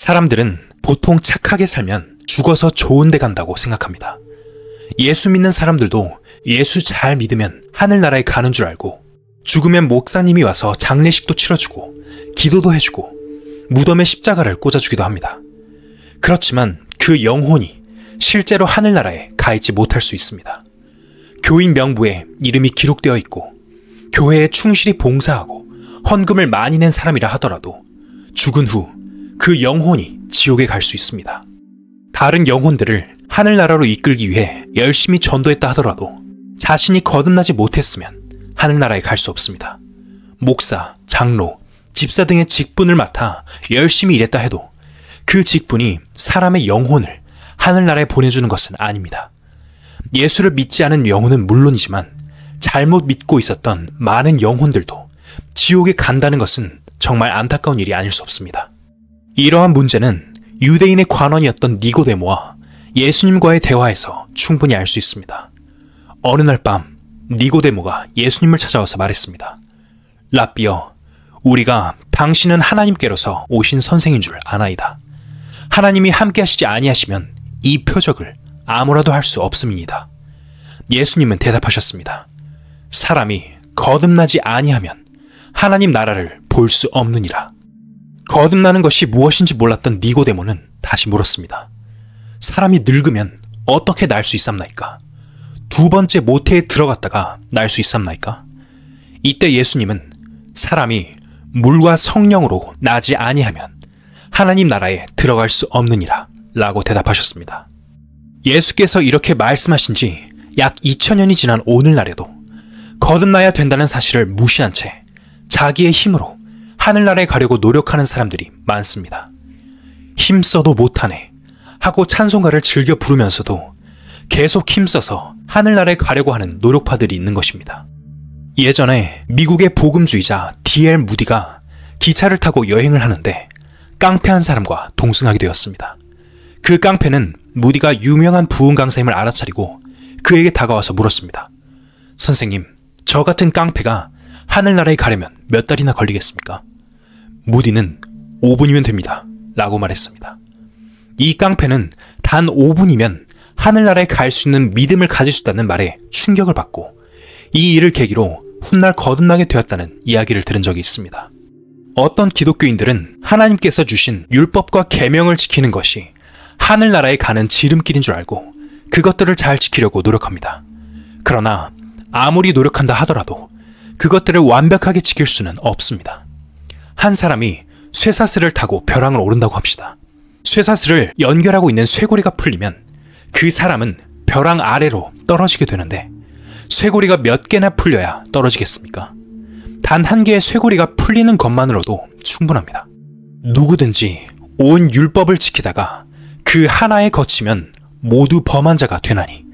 사람들은 보통 착하게 살면 죽어서 좋은 데 간다고 생각합니다. 예수 믿는 사람들도 예수 잘 믿으면 하늘나라에 가는 줄 알고 죽으면 목사님이 와서 장례식도 치러주고 기도도 해주고 무덤에 십자가를 꽂아주기도 합니다. 그렇지만 그 영혼이 실제로 하늘나라에 가있지 못할 수 있습니다. 교인 명부에 이름이 기록되어 있고 교회에 충실히 봉사하고 헌금을 많이 낸 사람이라 하더라도 죽은 후그 영혼이 지옥에 갈 수 있습니다. 다른 영혼들을 하늘나라로 이끌기 위해 열심히 전도했다 하더라도 자신이 거듭나지 못했으면 하늘나라에 갈 수 없습니다. 목사, 장로, 집사 등의 직분을 맡아 열심히 일했다 해도 그 직분이 사람의 영혼을 하늘나라에 보내주는 것은 아닙니다. 예수를 믿지 않은 영혼은 물론이지만 잘못 믿고 있었던 많은 영혼들도 지옥에 간다는 것은 정말 안타까운 일이 아닐 수 없습니다. 이러한 문제는 유대인의 관원이었던 니고데모와 예수님과의 대화에서 충분히 알 수 있습니다. 어느 날 밤 니고데모가 예수님을 찾아와서 말했습니다. 라비어 우리가 당신은 하나님께로서 오신 선생인 줄 아나이다. 하나님이 함께 하시지 아니하시면 이 표적을 아무라도 할 수없습니다 예수님은 대답하셨습니다. 사람이 거듭나지 아니하면 하나님 나라를 볼 수 없느니라. 거듭나는 것이 무엇인지 몰랐던 니고데모는 다시 물었습니다. 사람이 늙으면 어떻게 날 수 있삼나이까? 두 번째 모태에 들어갔다가 날 수 있삼나이까? 이때 예수님은 사람이 물과 성령으로 나지 아니하면 하나님 나라에 들어갈 수 없느니라 라고 대답하셨습니다. 예수께서 이렇게 말씀하신 지 약 2000년이 지난 오늘날에도 거듭나야 된다는 사실을 무시한 채 자기의 힘으로 하늘나라에 가려고 노력하는 사람들이 많습니다. 힘써도 못하네 하고 찬송가를 즐겨 부르면서도 계속 힘써서 하늘나라에 가려고 하는 노력파들이 있는 것입니다. 예전에 미국의 복음주의자 D.L. 무디가 기차를 타고 여행을 하는데 깡패한 사람과 동승하게 되었습니다. 그 깡패는 무디가 유명한 부흥 강사임을 알아차리고 그에게 다가와서 물었습니다. 선생님, 저 같은 깡패가 하늘나라에 가려면 몇 달이나 걸리겠습니까? 무디는 5분이면 됩니다. 라고 말했습니다. 이 깡패는 단 5분이면 하늘나라에 갈 수 있는 믿음을 가질 수 있다는 말에 충격을 받고 이 일을 계기로 훗날 거듭나게 되었다는 이야기를 들은 적이 있습니다. 어떤 기독교인들은 하나님께서 주신 율법과 계명을 지키는 것이 하늘나라에 가는 지름길인 줄 알고 그것들을 잘 지키려고 노력합니다. 그러나 아무리 노력한다 하더라도 그것들을 완벽하게 지킬 수는 없습니다. 한 사람이 쇠사슬을 타고 벼랑을 오른다고 합시다. 쇠사슬을 연결하고 있는 쇠고리가 풀리면 그 사람은 벼랑 아래로 떨어지게 되는데 쇠고리가 몇 개나 풀려야 떨어지겠습니까? 단 한 개의 쇠고리가 풀리는 것만으로도 충분합니다. 누구든지 온 율법을 지키다가 그 하나에 거치면 모두 범한 자가 되나니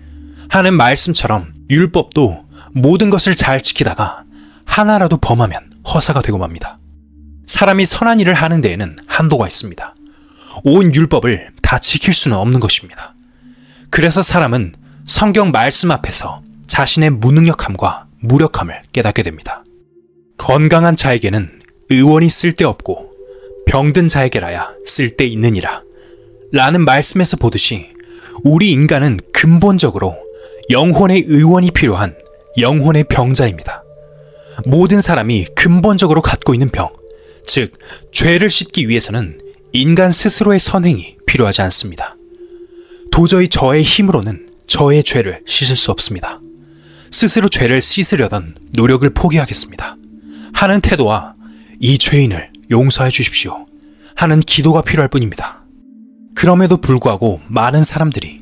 하는 말씀처럼 율법도 모든 것을 잘 지키다가 하나라도 범하면 허사가 되고 맙니다. 사람이 선한 일을 하는 데에는 한도가 있습니다. 온 율법을 다 지킬 수는 없는 것입니다. 그래서 사람은 성경 말씀 앞에서 자신의 무능력함과 무력함을 깨닫게 됩니다. 건강한 자에게는 의원이 쓸데없고 병든 자에게라야 쓸데있느니라 라는 말씀에서 보듯이 우리 인간은 근본적으로 영혼의 의원이 필요한 영혼의 병자입니다. 모든 사람이 근본적으로 갖고 있는 병, 즉 죄를 씻기 위해서는 인간 스스로의 선행이 필요하지 않습니다. 도저히 저의 힘으로는 저의 죄를 씻을 수 없습니다. 스스로 죄를 씻으려던 노력을 포기하겠습니다. 하는 태도와 이 죄인을 용서해 주십시오. 하는 기도가 필요할 뿐입니다. 그럼에도 불구하고 많은 사람들이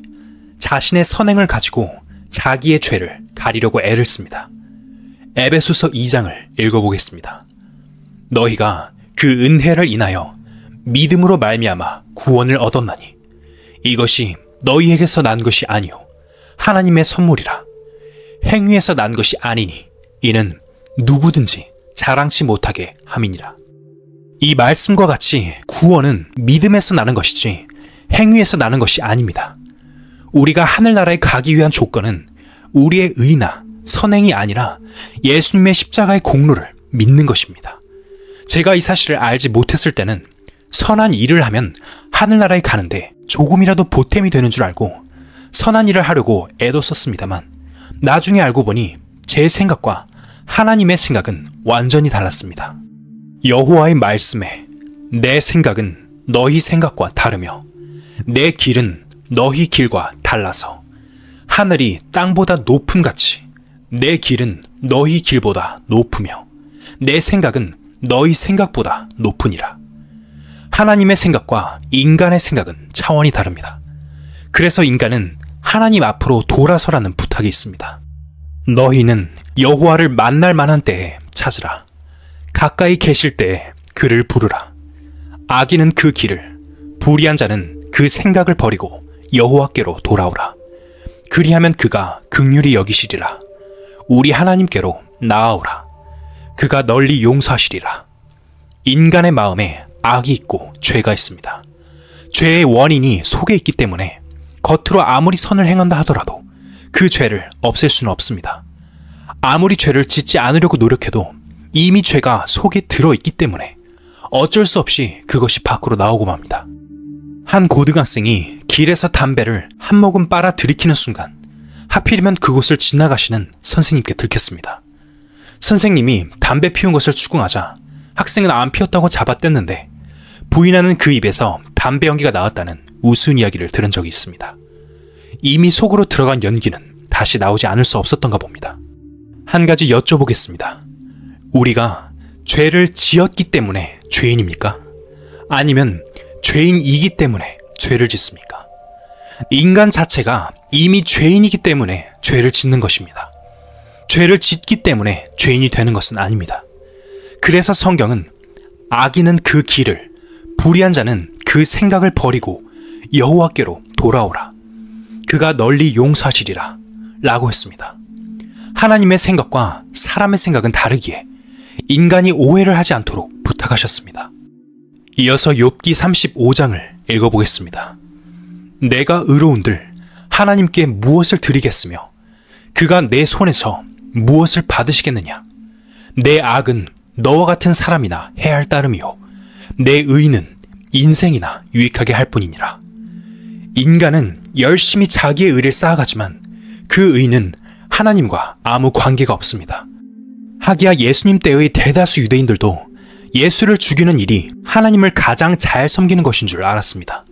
자신의 선행을 가지고 자기의 죄를 가리려고 애를 씁니다. 에베소서 2장을 읽어보겠습니다. 너희가 그 은혜를 인하여 믿음으로 말미암아 구원을 얻었나니 이것이 너희에게서 난 것이 아니요 하나님의 선물이라 행위에서 난 것이 아니니 이는 누구든지 자랑치 못하게 함이니라. 이 말씀과 같이 구원은 믿음에서 나는 것이지 행위에서 나는 것이 아닙니다. 우리가 하늘나라에 가기 위한 조건은 우리의 의나 선행이 아니라 예수님의 십자가의 공로를 믿는 것입니다. 제가 이 사실을 알지 못했을 때는 선한 일을 하면 하늘나라에 가는데 조금이라도 보탬이 되는 줄 알고 선한 일을 하려고 애도 썼습니다만 나중에 알고 보니 제 생각과 하나님의 생각은 완전히 달랐습니다. 여호와의 말씀에 내 생각은 너희 생각과 다르며 내 길은 너희 길과 달라서 하늘이 땅보다 높음 같이 내 길은 너희 길보다 높으며 내 생각은 너희 생각보다 높으니라. 하나님의 생각과 인간의 생각은 차원이 다릅니다. 그래서 인간은 하나님 앞으로 돌아서라는 부탁이 있습니다. 너희는 여호와를 만날 만한 때에 찾으라. 가까이 계실 때에 그를 부르라. 악인은 그 길을, 불의한 자는 그 생각을 버리고 여호와께로 돌아오라. 그리하면 그가 극률이 여기시리라. 우리 하나님께로 나아오라. 그가 널리 용서하시리라. 인간의 마음에 악이 있고 죄가 있습니다. 죄의 원인이 속에 있기 때문에 겉으로 아무리 선을 행한다 하더라도 그 죄를 없앨 수는 없습니다. 아무리 죄를 짓지 않으려고 노력해도 이미 죄가 속에 들어있기 때문에 어쩔 수 없이 그것이 밖으로 나오고 맙니다. 한 고등학생이 길에서 담배를 한 모금 빨아 들이키는 순간 하필이면 그곳을 지나가시는 선생님께 들켰습니다. 선생님이 담배 피운 것을 추궁하자 학생은 안 피웠다고 잡아댔는데 부인하는 그 입에서 담배 연기가 나왔다는 우스운 이야기를 들은 적이 있습니다. 이미 속으로 들어간 연기는 다시 나오지 않을 수 없었던가 봅니다. 한 가지 여쭤보겠습니다. 우리가 죄를 지었기 때문에 죄인입니까? 아니면 죄인이기 때문에 죄를 짓습니까? 인간 자체가 이미 죄인이기 때문에 죄를 짓는 것입니다. 죄를 짓기 때문에 죄인이 되는 것은 아닙니다. 그래서 성경은 악인은 그 길을 불의한 자는 그 생각을 버리고 여호와께로 돌아오라. 그가 널리 용서하시리라. 라고 했습니다. 하나님의 생각과 사람의 생각은 다르기에 인간이 오해를 하지 않도록 부탁하셨습니다. 이어서 욥기 35장을 읽어보겠습니다. 내가 의로운들 하나님께 무엇을 드리겠으며 그가 내 손에서 무엇을 받으시겠느냐 내 악은 너와 같은 사람이나 해할 따름이요 내 의는 인생이나 유익하게 할 뿐이니라 인간은 열심히 자기의 의를 쌓아가지만 그 의는 하나님과 아무 관계가 없습니다. 하기야 예수님 때의 대다수 유대인들도 예수를 죽이는 일이 하나님을 가장 잘 섬기는 것인 줄 알았습니다.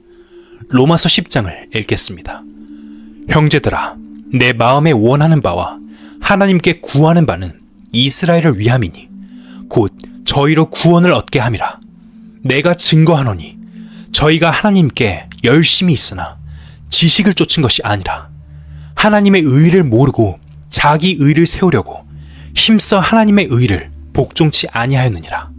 로마서 10장을 읽겠습니다. 형제들아, 내 마음에 원하는 바와 하나님께 구하는 바는 이스라엘을 위함이니 곧 저희로 구원을 얻게 함이라. 내가 증거하노니 저희가 하나님께 열심히 있으나 지식을 쫓은 것이 아니라 하나님의 의를 모르고 자기 의를 세우려고 힘써 하나님의 의를 복종치 아니하였느니라.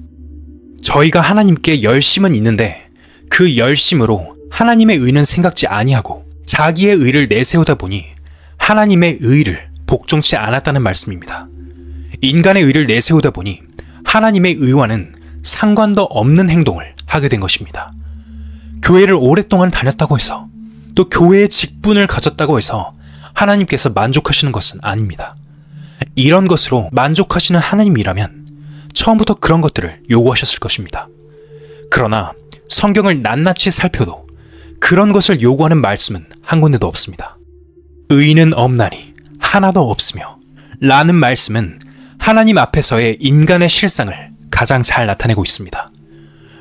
저희가 하나님께 열심은 있는데 그 열심으로 하나님의 의는 생각지 아니하고 자기의 의를 내세우다 보니 하나님의 의를 복종치 않았다는 말씀입니다. 인간의 의를 내세우다 보니 하나님의 의와는 상관도 없는 행동을 하게 된 것입니다. 교회를 오랫동안 다녔다고 해서 또 교회의 직분을 가졌다고 해서 하나님께서 만족하시는 것은 아닙니다. 이런 것으로 만족하시는 하나님이라면 처음부터 그런 것들을 요구하셨을 것입니다. 그러나 성경을 낱낱이 살펴도 그런 것을 요구하는 말씀은 한 군데도 없습니다. 의인은 없나니 하나도 없으며 라는 말씀은 하나님 앞에서의 인간의 실상을 가장 잘 나타내고 있습니다.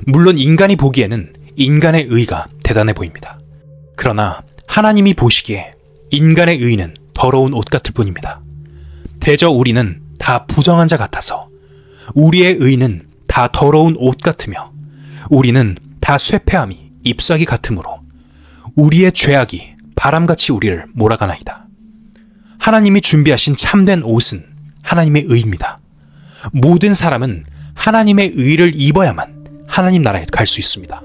물론 인간이 보기에는 인간의 의가 대단해 보입니다. 그러나 하나님이 보시기에 인간의 의는 더러운 옷 같을 뿐입니다. 대저 우리는 다 부정한 자 같아서 우리의 의는 다 더러운 옷 같으며 우리는 다 쇠폐함이 잎사귀 같으므로 우리의 죄악이 바람같이 우리를 몰아가나이다. 하나님이 준비하신 참된 옷은 하나님의 의입니다. 모든 사람은 하나님의 의를 입어야만 하나님 나라에 갈 수 있습니다.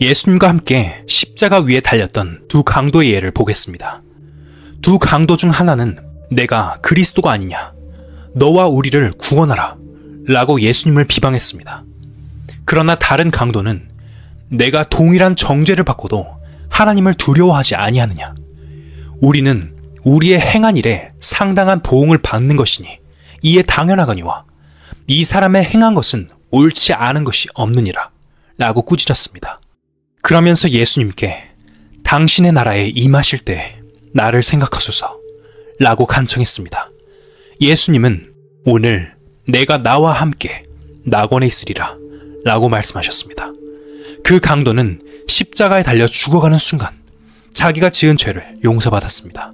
예수님과 함께 십자가 위에 달렸던 두 강도의 예를 보겠습니다. 두 강도 중 하나는 내가 그리스도가 아니냐, 너와 우리를 구원하라, 라고 예수님을 비방했습니다. 그러나 다른 강도는 내가 동일한 정죄를 받고도 하나님을 두려워하지 아니하느냐? 우리는 우리의 행한 일에 상당한 보응을 받는 것이니 이에 당연하거니와 이 사람의 행한 것은 옳지 않은 것이 없느니라 라고 꾸짖었습니다. 그러면서 예수님께 당신의 나라에 임하실 때 나를 생각하소서 라고 간청했습니다. 예수님은 오늘 내가 나와 함께 낙원에 있으리라 라고 말씀하셨습니다. 그 강도는 십자가에 달려 죽어가는 순간 자기가 지은 죄를 용서받았습니다.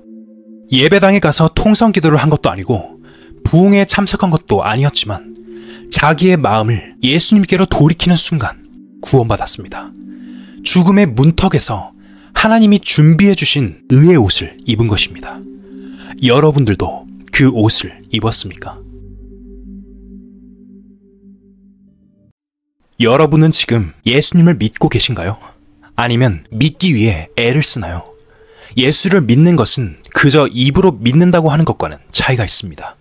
예배당에 가서 통성 기도를 한 것도 아니고 부흥에 참석한 것도 아니었지만 자기의 마음을 예수님께로 돌이키는 순간 구원받았습니다. 죽음의 문턱에서 하나님이 준비해 주신 의의 옷을 입은 것입니다. 여러분들도 그 옷을 입었습니까? 여러분은 지금 예수님을 믿고 계신가요? 아니면 믿기 위해 애를 쓰나요? 예수를 믿는 것은 그저 입으로 믿는다고 하는 것과는 차이가 있습니다.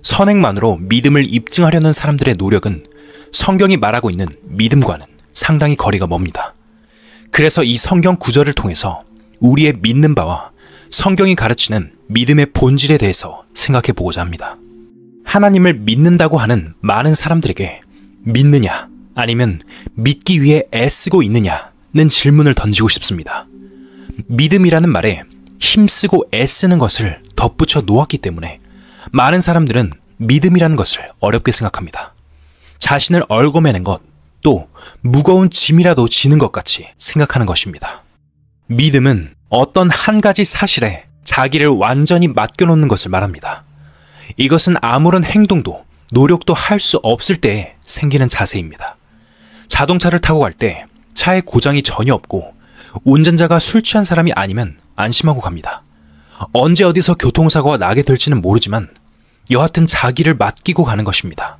선행만으로 믿음을 입증하려는 사람들의 노력은 성경이 말하고 있는 믿음과는 상당히 거리가 멉니다. 그래서 이 성경 구절을 통해서 우리의 믿는 바와 성경이 가르치는 믿음의 본질에 대해서 생각해 보고자 합니다. 하나님을 믿는다고 하는 많은 사람들에게 믿느냐, 아니면 믿기 위해 애쓰고 있느냐는 질문을 던지고 싶습니다. 믿음이라는 말에 힘쓰고 애쓰는 것을 덧붙여 놓았기 때문에 많은 사람들은 믿음이라는 것을 어렵게 생각합니다. 자신을 얼어매는 것, 또 무거운 짐이라도 지는 것 같이 생각하는 것입니다. 믿음은 어떤 한 가지 사실에 자기를 완전히 맡겨놓는 것을 말합니다. 이것은 아무런 행동도 노력도 할 수 없을 때 생기는 자세입니다. 자동차를 타고 갈 때 차에 고장이 전혀 없고 운전자가 술 취한 사람이 아니면 안심하고 갑니다. 언제 어디서 교통사고가 나게 될지는 모르지만 여하튼 자기를 맡기고 가는 것입니다.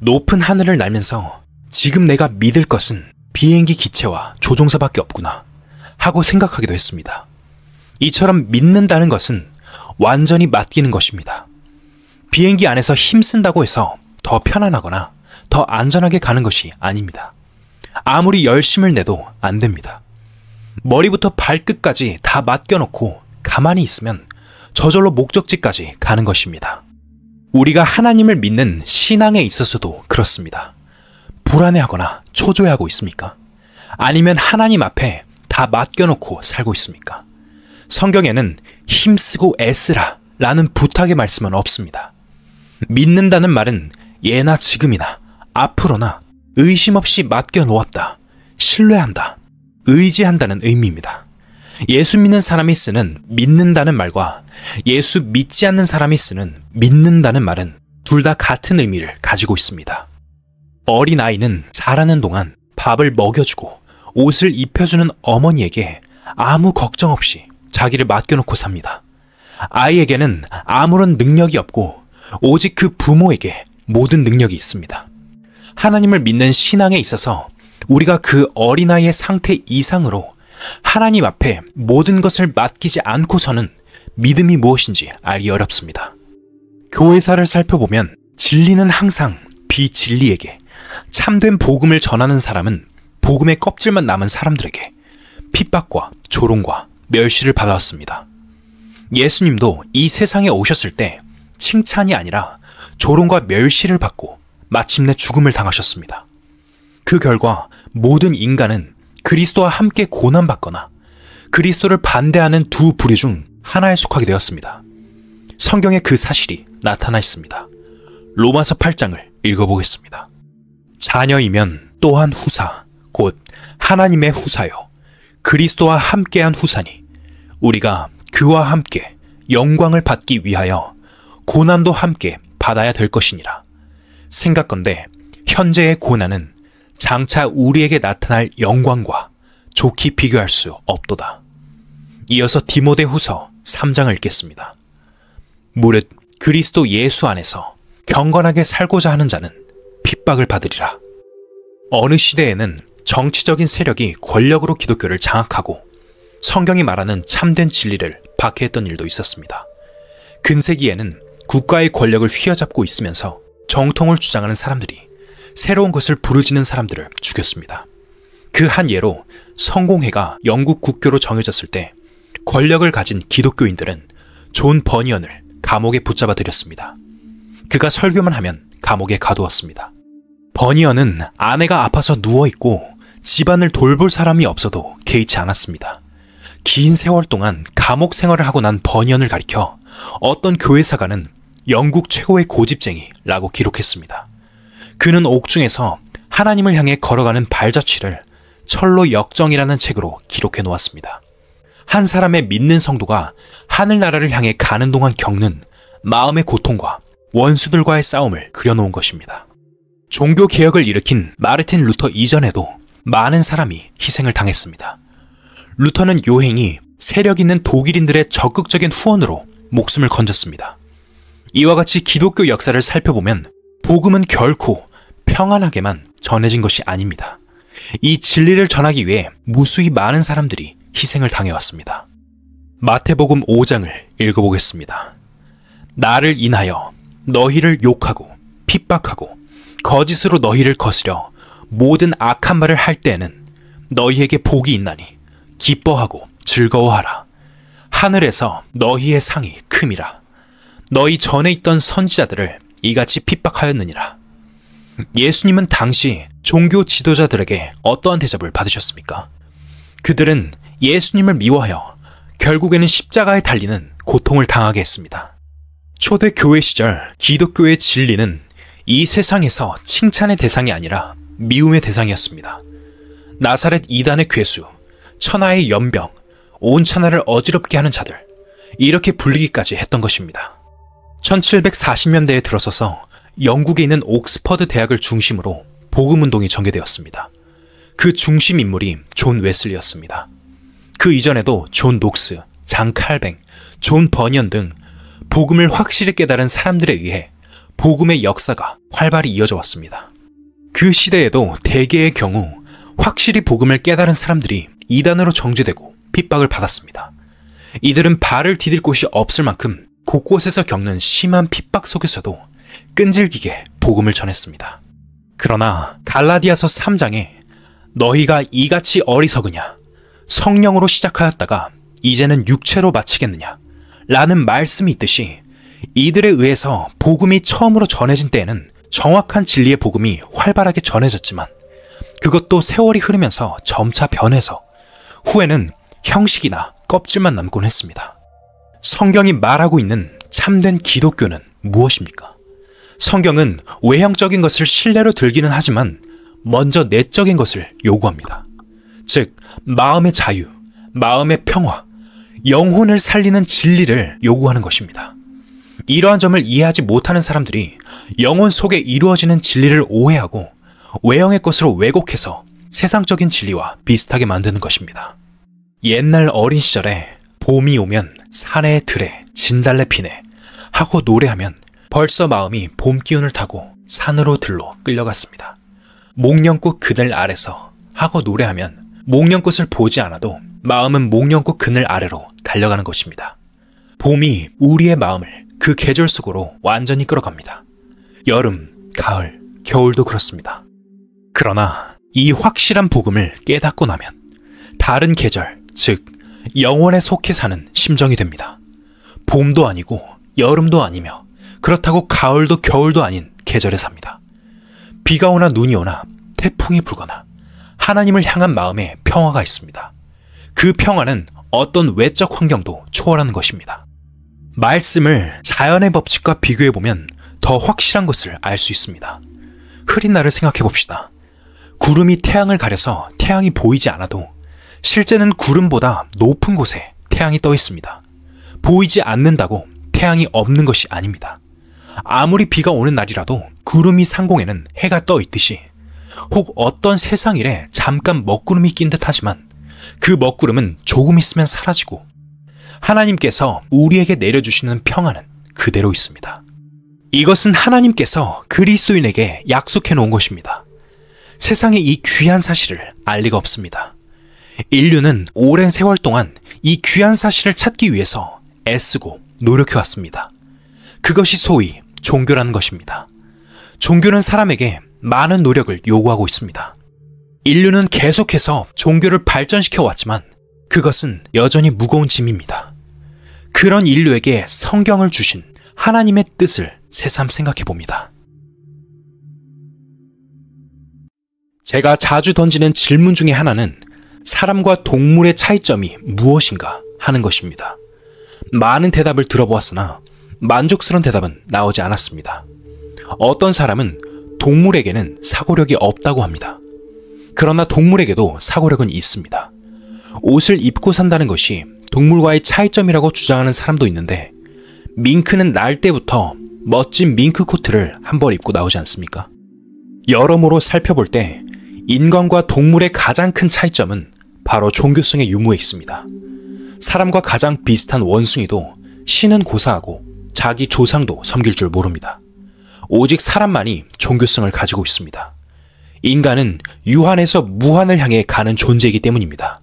높은 하늘을 날면서 지금 내가 믿을 것은 비행기 기체와 조종사밖에 없구나 하고 생각하기도 했습니다. 이처럼 믿는다는 것은 완전히 맡기는 것입니다. 비행기 안에서 힘쓴다고 해서 더 편안하거나 더 안전하게 가는 것이 아닙니다. 아무리 열심을 내도 안 됩니다. 머리부터 발끝까지 다 맡겨놓고 가만히 있으면 저절로 목적지까지 가는 것입니다. 우리가 하나님을 믿는 신앙에 있어서도 그렇습니다. 불안해하거나 초조해하고 있습니까? 아니면 하나님 앞에 다 맡겨놓고 살고 있습니까? 성경에는 힘쓰고 애쓰라 라는 부탁의 말씀은 없습니다. 믿는다는 말은 예나 지금이나 앞으로나 의심 없이 맡겨놓았다. 신뢰한다. 의지한다는 의미입니다. 예수 믿는 사람이 쓰는 믿는다는 말과 예수 믿지 않는 사람이 쓰는 믿는다는 말은 둘 다 같은 의미를 가지고 있습니다. 어린아이는 자라는 동안 밥을 먹여주고 옷을 입혀주는 어머니에게 아무 걱정 없이 자기를 맡겨놓고 삽니다. 아이에게는 아무런 능력이 없고 오직 그 부모에게 모든 능력이 있습니다. 하나님을 믿는 신앙에 있어서 우리가 그 어린아이의 상태 이상으로 하나님 앞에 모든 것을 맡기지 않고서는 믿음이 무엇인지 알기 어렵습니다. 교회사를 살펴보면 진리는 항상 비진리에게 참된 복음을 전하는 사람은 복음의 껍질만 남은 사람들에게 핍박과 조롱과 멸시를 받아왔습니다. 예수님도 이 세상에 오셨을 때 칭찬이 아니라 조롱과 멸시를 받고 마침내 죽음을 당하셨습니다. 그 결과 모든 인간은 그리스도와 함께 고난받거나 그리스도를 반대하는 두 부류 중 하나에 속하게 되었습니다. 성경에 그 사실이 나타나 있습니다. 로마서 8장을 읽어보겠습니다. 자녀이면 또한 후사, 곧 하나님의 후사요. 그리스도와 함께한 후사니 우리가 그와 함께 영광을 받기 위하여 고난도 함께 받아야 될 것이니라. 생각건데 현재의 고난은 장차 우리에게 나타날 영광과 좋게 비교할 수 없도다. 이어서 디모데 후서 3장을 읽겠습니다. 무릇 그리스도 예수 안에서 경건하게 살고자 하는 자는 핍박을 받으리라. 어느 시대에는 정치적인 세력이 권력으로 기독교를 장악하고 성경이 말하는 참된 진리를 박해했던 일도 있었습니다. 근세기에는 국가의 권력을 휘어잡고 있으면서 정통을 주장하는 사람들이 새로운 것을 부르짖는 사람들을 죽였습니다. 그 한 예로 성공회가 영국 국교로 정해졌을 때 권력을 가진 기독교인들은 존 버니언을 감옥에 붙잡아 들였습니다. 그가 설교만 하면 감옥에 가두었습니다. 버니언은 아내가 아파서 누워있고 집안을 돌볼 사람이 없어도 개의치 않았습니다. 긴 세월 동안 감옥 생활을 하고 난 버니언을 가리켜 어떤 교회사가는 영국 최고의 고집쟁이라고 기록했습니다. 그는 옥중에서 하나님을 향해 걸어가는 발자취를 철로 역정이라는 책으로 기록해 놓았습니다. 한 사람의 믿는 성도가 하늘나라를 향해 가는 동안 겪는 마음의 고통과 원수들과의 싸움을 그려놓은 것입니다. 종교개혁을 일으킨 마르틴 루터 이전에도 많은 사람이 희생을 당했습니다. 루터는 요행이 세력 있는 독일인들의 적극적인 후원으로 목숨을 건졌습니다. 이와 같이 기독교 역사를 살펴보면 복음은 결코 평안하게만 전해진 것이 아닙니다. 이 진리를 전하기 위해 무수히 많은 사람들이 희생을 당해왔습니다. 마태복음 5장을 읽어보겠습니다. 나를 인하여 너희를 욕하고 핍박하고 거짓으로 너희를 거스려 모든 악한 말을 할 때에는 너희에게 복이 있나니 기뻐하고 즐거워하라. 하늘에서 너희의 상이 큼이라. 너희 전에 있던 선지자들을 이같이 핍박하였느니라. 예수님은 당시 종교 지도자들에게 어떠한 대접을 받으셨습니까? 그들은 예수님을 미워하여 결국에는 십자가에 달리는 고통을 당하게 했습니다. 초대 교회 시절 기독교의 진리는 이 세상에서 칭찬의 대상이 아니라 미움의 대상이었습니다. 나사렛 이단의 괴수, 천하의 연병, 온 천하를 어지럽게 하는 자들, 이렇게 불리기까지 했던 것입니다. 1740년대에 들어서서 영국에 있는 옥스퍼드 대학을 중심으로 복음운동이 전개되었습니다. 그 중심 인물이 존 웨슬리였습니다. 그 이전에도 존 녹스, 장 칼뱅, 존 버니언 등 복음을 확실히 깨달은 사람들에 의해 복음의 역사가 활발히 이어져 왔습니다. 그 시대에도 대개의 경우 확실히 복음을 깨달은 사람들이 이단으로 정죄되고 핍박을 받았습니다. 이들은 발을 디딜 곳이 없을 만큼 곳곳에서 겪는 심한 핍박 속에서도 끈질기게 복음을 전했습니다. 그러나 갈라디아서 3장에 너희가 이같이 어리석으냐 성령으로 시작하였다가 이제는 육체로 마치겠느냐 라는 말씀이 있듯이 이들에 의해서 복음이 처음으로 전해진 때에는 정확한 진리의 복음이 활발하게 전해졌지만 그것도 세월이 흐르면서 점차 변해서 후에는 형식이나 껍질만 남곤 했습니다. 성경이 말하고 있는 참된 기독교는 무엇입니까? 성경은 외형적인 것을 신뢰로 들기는 하지만 먼저 내적인 것을 요구합니다. 즉, 마음의 자유, 마음의 평화, 영혼을 살리는 진리를 요구하는 것입니다. 이러한 점을 이해하지 못하는 사람들이 영혼 속에 이루어지는 진리를 오해하고 외형의 것으로 왜곡해서 세상적인 진리와 비슷하게 만드는 것입니다. 옛날 어린 시절에 봄이 오면 산에 들에 진달래피네 하고 노래하면 벌써 마음이 봄 기운을 타고 산으로 들로 끌려갔습니다. 목련꽃 그늘 아래서 하고 노래하면 목련꽃을 보지 않아도 마음은 목련꽃 그늘 아래로 달려가는 것입니다. 봄이 우리의 마음을 그 계절 속으로 완전히 끌어갑니다. 여름, 가을, 겨울도 그렇습니다. 그러나 이 확실한 복음을 깨닫고 나면 다른 계절, 즉 영원에 속해 사는 심정이 됩니다. 봄도 아니고 여름도 아니며 그렇다고 가을도 겨울도 아닌 계절에 삽니다. 비가 오나 눈이 오나 태풍이 불거나 하나님을 향한 마음에 평화가 있습니다. 그 평화는 어떤 외적 환경도 초월하는 것입니다. 말씀을 자연의 법칙과 비교해보면 더 확실한 것을 알 수 있습니다. 흐린 날을 생각해봅시다. 구름이 태양을 가려서 태양이 보이지 않아도 실제는 구름보다 높은 곳에 태양이 떠 있습니다. 보이지 않는다고 태양이 없는 것이 아닙니다. 아무리 비가 오는 날이라도 구름이 상공에는 해가 떠 있듯이 혹 어떤 세상 일에 잠깐 먹구름이 낀 듯하지만 그 먹구름은 조금 있으면 사라지고 하나님께서 우리에게 내려주시는 평안은 그대로 있습니다. 이것은 하나님께서 그리스도인에게 약속해 놓은 것입니다. 세상에 이 귀한 사실을 알 리가 없습니다. 인류는 오랜 세월 동안 이 귀한 사실을 찾기 위해서 애쓰고 노력해왔습니다. 그것이 소위 종교라는 것입니다. 종교는 사람에게 많은 노력을 요구하고 있습니다. 인류는 계속해서 종교를 발전시켜 왔지만 그것은 여전히 무거운 짐입니다. 그런 인류에게 성경을 주신 하나님의 뜻을 새삼 생각해 봅니다. 제가 자주 던지는 질문 중에 하나는 사람과 동물의 차이점이 무엇인가 하는 것입니다. 많은 대답을 들어보았으나 만족스러운 대답은 나오지 않았습니다. 어떤 사람은 동물에게는 사고력이 없다고 합니다. 그러나 동물에게도 사고력은 있습니다. 옷을 입고 산다는 것이 동물과의 차이점이라고 주장하는 사람도 있는데 밍크는 날 때부터 멋진 밍크 코트를 한벌 입고 나오지 않습니까? 여러모로 살펴볼 때 인간과 동물의 가장 큰 차이점은 바로 종교성의 유무에 있습니다. 사람과 가장 비슷한 원숭이도 신은 고사하고 자기 조상도 섬길 줄 모릅니다. 오직 사람만이 종교성을 가지고 있습니다. 인간은 유한에서 무한을 향해 가는 존재이기 때문입니다.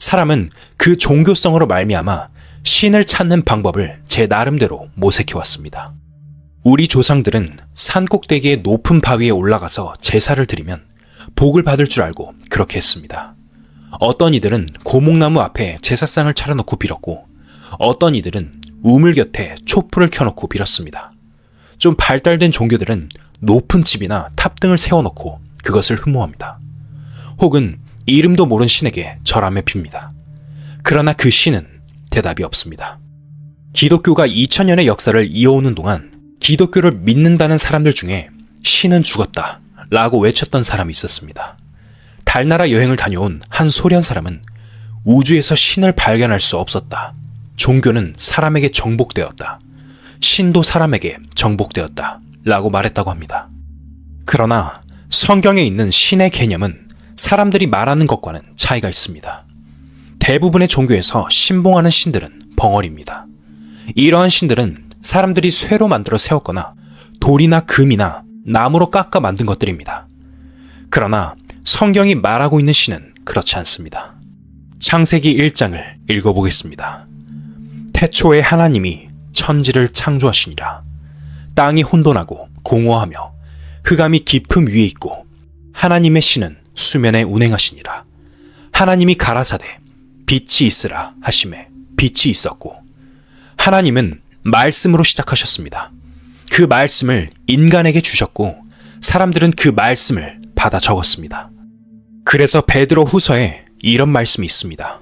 사람은 그 종교성으로 말미암아 신을 찾는 방법을 제 나름대로 모색해왔습니다. 우리 조상들은 산 꼭대기의 높은 바위에 올라가서 제사를 드리면 복을 받을 줄 알고 그렇게 했습니다. 어떤 이들은 고목나무 앞에 제사상을 차려놓고 빌었고 어떤 이들은 우물 곁에 촛불을 켜놓고 빌었습니다. 좀 발달된 종교들은 높은 집이나 탑등을 세워놓고 그것을 흠모합니다. 혹은 이름도 모른 신에게 절함에 핍니다. 그러나 그 신은 대답이 없습니다. 기독교가 2000년의 역사를 이어오는 동안 기독교를 믿는다는 사람들 중에 신은 죽었다 라고 외쳤던 사람이 있었습니다. 달나라 여행을 다녀온 한 소련 사람은 우주에서 신을 발견할 수 없었다. 종교는 사람에게 정복되었다. 신도 사람에게 정복되었다. 라고 말했다고 합니다. 그러나 성경에 있는 신의 개념은 사람들이 말하는 것과는 차이가 있습니다. 대부분의 종교에서 신봉하는 신들은 벙어리입니다. 이러한 신들은 사람들이 쇠로 만들어 세웠거나 돌이나 금이나 나무로 깎아 만든 것들입니다. 그러나 성경이 말하고 있는 씨는 그렇지 않습니다. 창세기 1장을 읽어보겠습니다. 태초에 하나님이 천지를 창조하시니라. 땅이 혼돈하고 공허하며 흑암이 깊음 위에 있고 하나님의 신은 수면에 운행하시니라. 하나님이 가라사대 빛이 있으라 하심에 빛이 있었고 하나님은 말씀으로 시작하셨습니다. 그 말씀을 인간에게 주셨고 사람들은 그 말씀을 받아 적었습니다. 그래서 베드로 후서에 이런 말씀이 있습니다.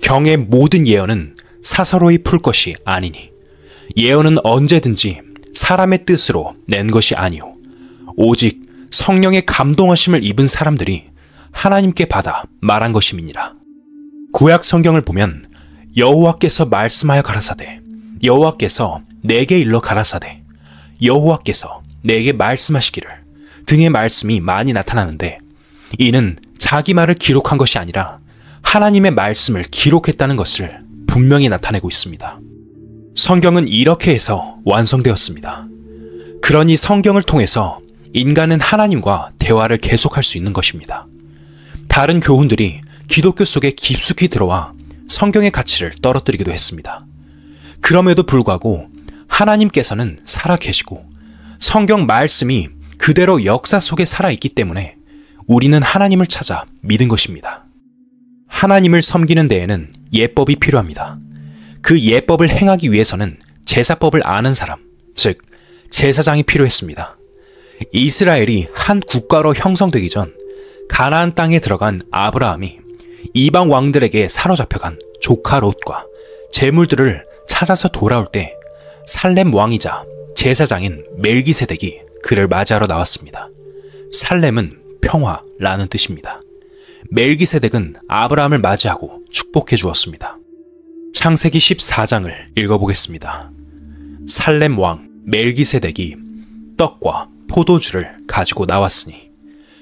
경의 모든 예언은 사사로이 풀 것이 아니니 예언은 언제든지 사람의 뜻으로 낸 것이 아니오. 오직 성령의 감동하심을 입은 사람들이 하나님께 받아 말한 것임이니라. 구약 성경을 보면 여호와께서 말씀하여 가라사대 여호와께서 내게 일러 가라사대 여호와께서 내게 말씀하시기를 등의 말씀이 많이 나타나는데 이는 자기 말을 기록한 것이 아니라 하나님의 말씀을 기록했다는 것을 분명히 나타내고 있습니다. 성경은 이렇게 해서 완성되었습니다. 그러니 성경을 통해서 인간은 하나님과 대화를 계속할 수 있는 것입니다. 다른 교훈들이 기독교 속에 깊숙이 들어와 성경의 가치를 떨어뜨리기도 했습니다. 그럼에도 불구하고 하나님께서는 살아 계시고 성경 말씀이 그대로 역사 속에 살아있기 때문에 우리는 하나님을 찾아 믿은 것입니다. 하나님을 섬기는 데에는 예법이 필요합니다. 그 예법을 행하기 위해서는 제사법을 아는 사람, 즉, 제사장이 필요했습니다. 이스라엘이 한 국가로 형성되기 전 가나안 땅에 들어간 아브라함이 이방 왕들에게 사로잡혀간 조카 롯과 재물들을 찾아서 돌아올 때 살렘 왕이자 제사장인 멜기세덱이 그를 맞이하러 나왔습니다. 살렘은 평화라는 뜻입니다. 멜기세덱은 아브라함을 맞이하고 축복해 주었습니다. 창세기 14장을 읽어보겠습니다. 살렘 왕 멜기세덱이 떡과 포도주를 가지고 나왔으니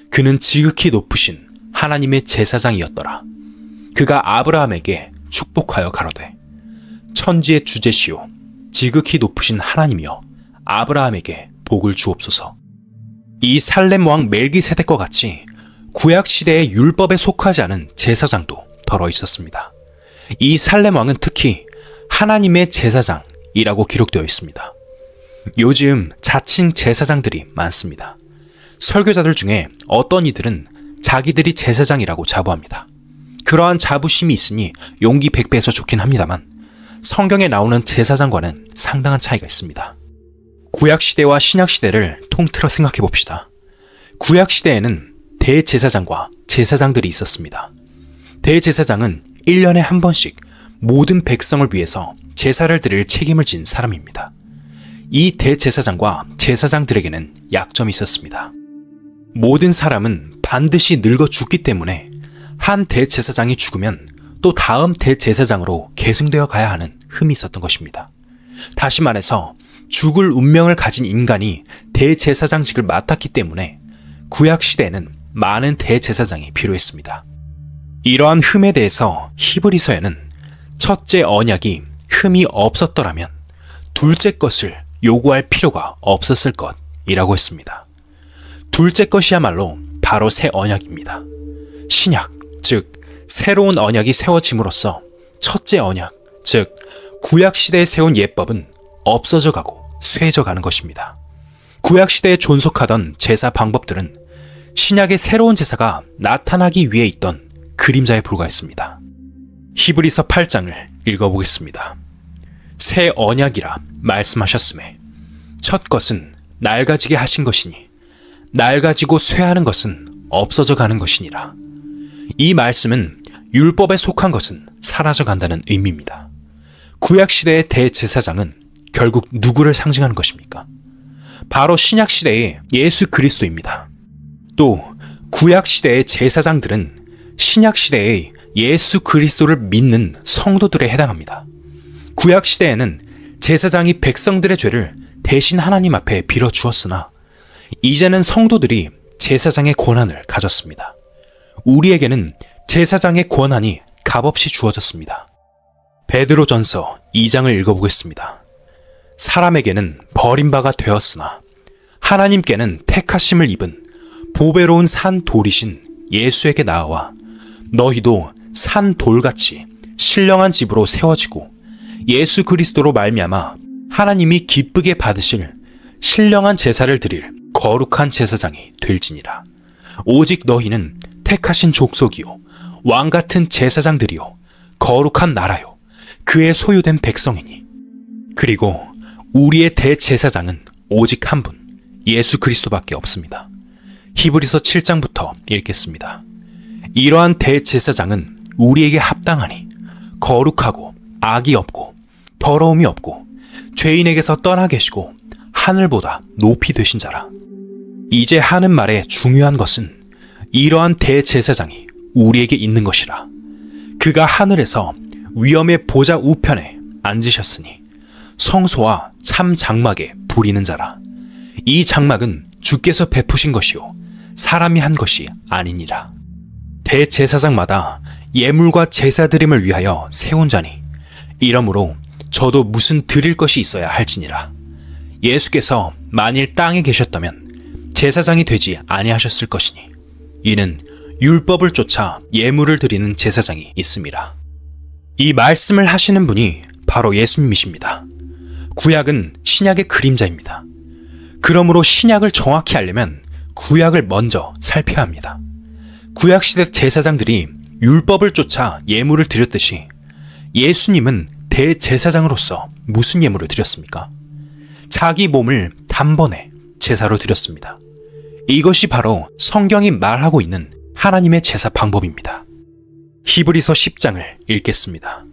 그는 지극히 높으신 하나님의 제사장이었더라. 그가 아브라함에게 축복하여 가로되 천지의 주제시오 지극히 높으신 하나님이여 아브라함에게 복을 주옵소서. 이 살렘 왕 멜기세덱과 같이 구약 시대의 율법에 속하지 않은 제사장도 덜어 있었습니다. 이 살렘 왕은 특히 하나님의 제사장이라고 기록되어 있습니다. 요즘 자칭 제사장들이 많습니다. 설교자들 중에 어떤 이들은 자기들이 제사장이라고 자부합니다. 그러한 자부심이 있으니 용기 100배에서 좋긴 합니다만 성경에 나오는 제사장과는 상당한 차이가 있습니다. 구약시대와 신약시대를 통틀어 생각해 봅시다. 구약시대에는 대제사장과 제사장들이 있었습니다. 대제사장은 1년에 한 번씩 모든 백성을 위해서 제사를 드릴 책임을 진 사람입니다. 이 대제사장과 제사장들에게는 약점이 있었습니다. 모든 사람은 반드시 늙어 죽기 때문에 한 대제사장이 죽으면 또 다음 대제사장으로 계승되어 가야 하는 흠이 있었던 것입니다. 다시 말해서 죽을 운명을 가진 인간이 대제사장직을 맡았기 때문에 구약시대에는 많은 대제사장이 필요했습니다. 이러한 흠에 대해서 히브리서에는 첫째 언약이 흠이 없었더라면 둘째 것을 요구할 필요가 없었을 것이라고 했습니다. 둘째 것이야말로 바로 새 언약입니다. 신약, 즉 새로운 언약이 세워짐으로써 첫째 언약, 즉 구약 시대에 세운 예법은 없어져 가고 쇠해져 가는 것입니다. 구약시대에 존속하던 제사 방법들은 신약의 새로운 제사가 나타나기 위해 있던 그림자에 불과했습니다. 히브리서 8장을 읽어보겠습니다. 새 언약이라 말씀하셨음에 첫 것은 낡아지게 하신 것이니 낡아지고 쇠하는 것은 없어져 가는 것이니라. 이 말씀은 율법에 속한 것은 사라져 간다는 의미입니다. 구약시대의 대제사장은 결국 누구를 상징하는 것입니까? 바로 신약 시대의 예수 그리스도입니다. 또 구약 시대의 제사장들은 신약 시대의 예수 그리스도를 믿는 성도들에 해당합니다. 구약 시대에는 제사장이 백성들의 죄를 대신 하나님 앞에 빌어 주었으나 이제는 성도들이 제사장의 권한을 가졌습니다. 우리에게는 제사장의 권한이 값없이 주어졌습니다. 베드로전서 2장을 읽어보겠습니다. 사람에게는 버림바가 되었으나 하나님께는 택하심을 입은 보배로운 산 돌이신 예수에게 나와 아 너희도 산 돌같이 신령한 집으로 세워지고 예수 그리스도로 말미암아 하나님이 기쁘게 받으실 신령한 제사를 드릴 거룩한 제사장이 될지니라. 오직 너희는 택하신 족속이요 왕 같은 제사장들이요 거룩한 나라요 그의 소유된 백성이니 그리고 우리의 대제사장은 오직 한 분, 예수 그리스도밖에 없습니다. 히브리서 7장부터 읽겠습니다. 이러한 대제사장은 우리에게 합당하니 거룩하고 악이 없고 더러움이 없고 죄인에게서 떠나 계시고 하늘보다 높이 되신 자라. 이제 하는 말의 중요한 것은 이러한 대제사장이 우리에게 있는 것이라. 그가 하늘에서 위엄의 보좌 우편에 앉으셨으니 성소와 참 장막에 부리는 자라. 이 장막은 주께서 베푸신 것이요 사람이 한 것이 아니니라. 대제사장마다 예물과 제사 드림을 위하여 세운 자니 이러므로 저도 무슨 드릴 것이 있어야 할지니라. 예수께서 만일 땅에 계셨다면 제사장이 되지 아니하셨을 것이니 이는 율법을 쫓아 예물을 드리는 제사장이 있습니다. 이 말씀을 하시는 분이 바로 예수님이십니다. 구약은 신약의 그림자입니다. 그러므로 신약을 정확히 알려면 구약을 먼저 살펴야 합니다. 구약시대 제사장들이 율법을 쫓아 예물을 드렸듯이 예수님은 대제사장으로서 무슨 예물을 드렸습니까? 자기 몸을 단번에 제사로 드렸습니다. 이것이 바로 성경이 말하고 있는 하나님의 제사 방법입니다. 히브리서 10장을 읽겠습니다.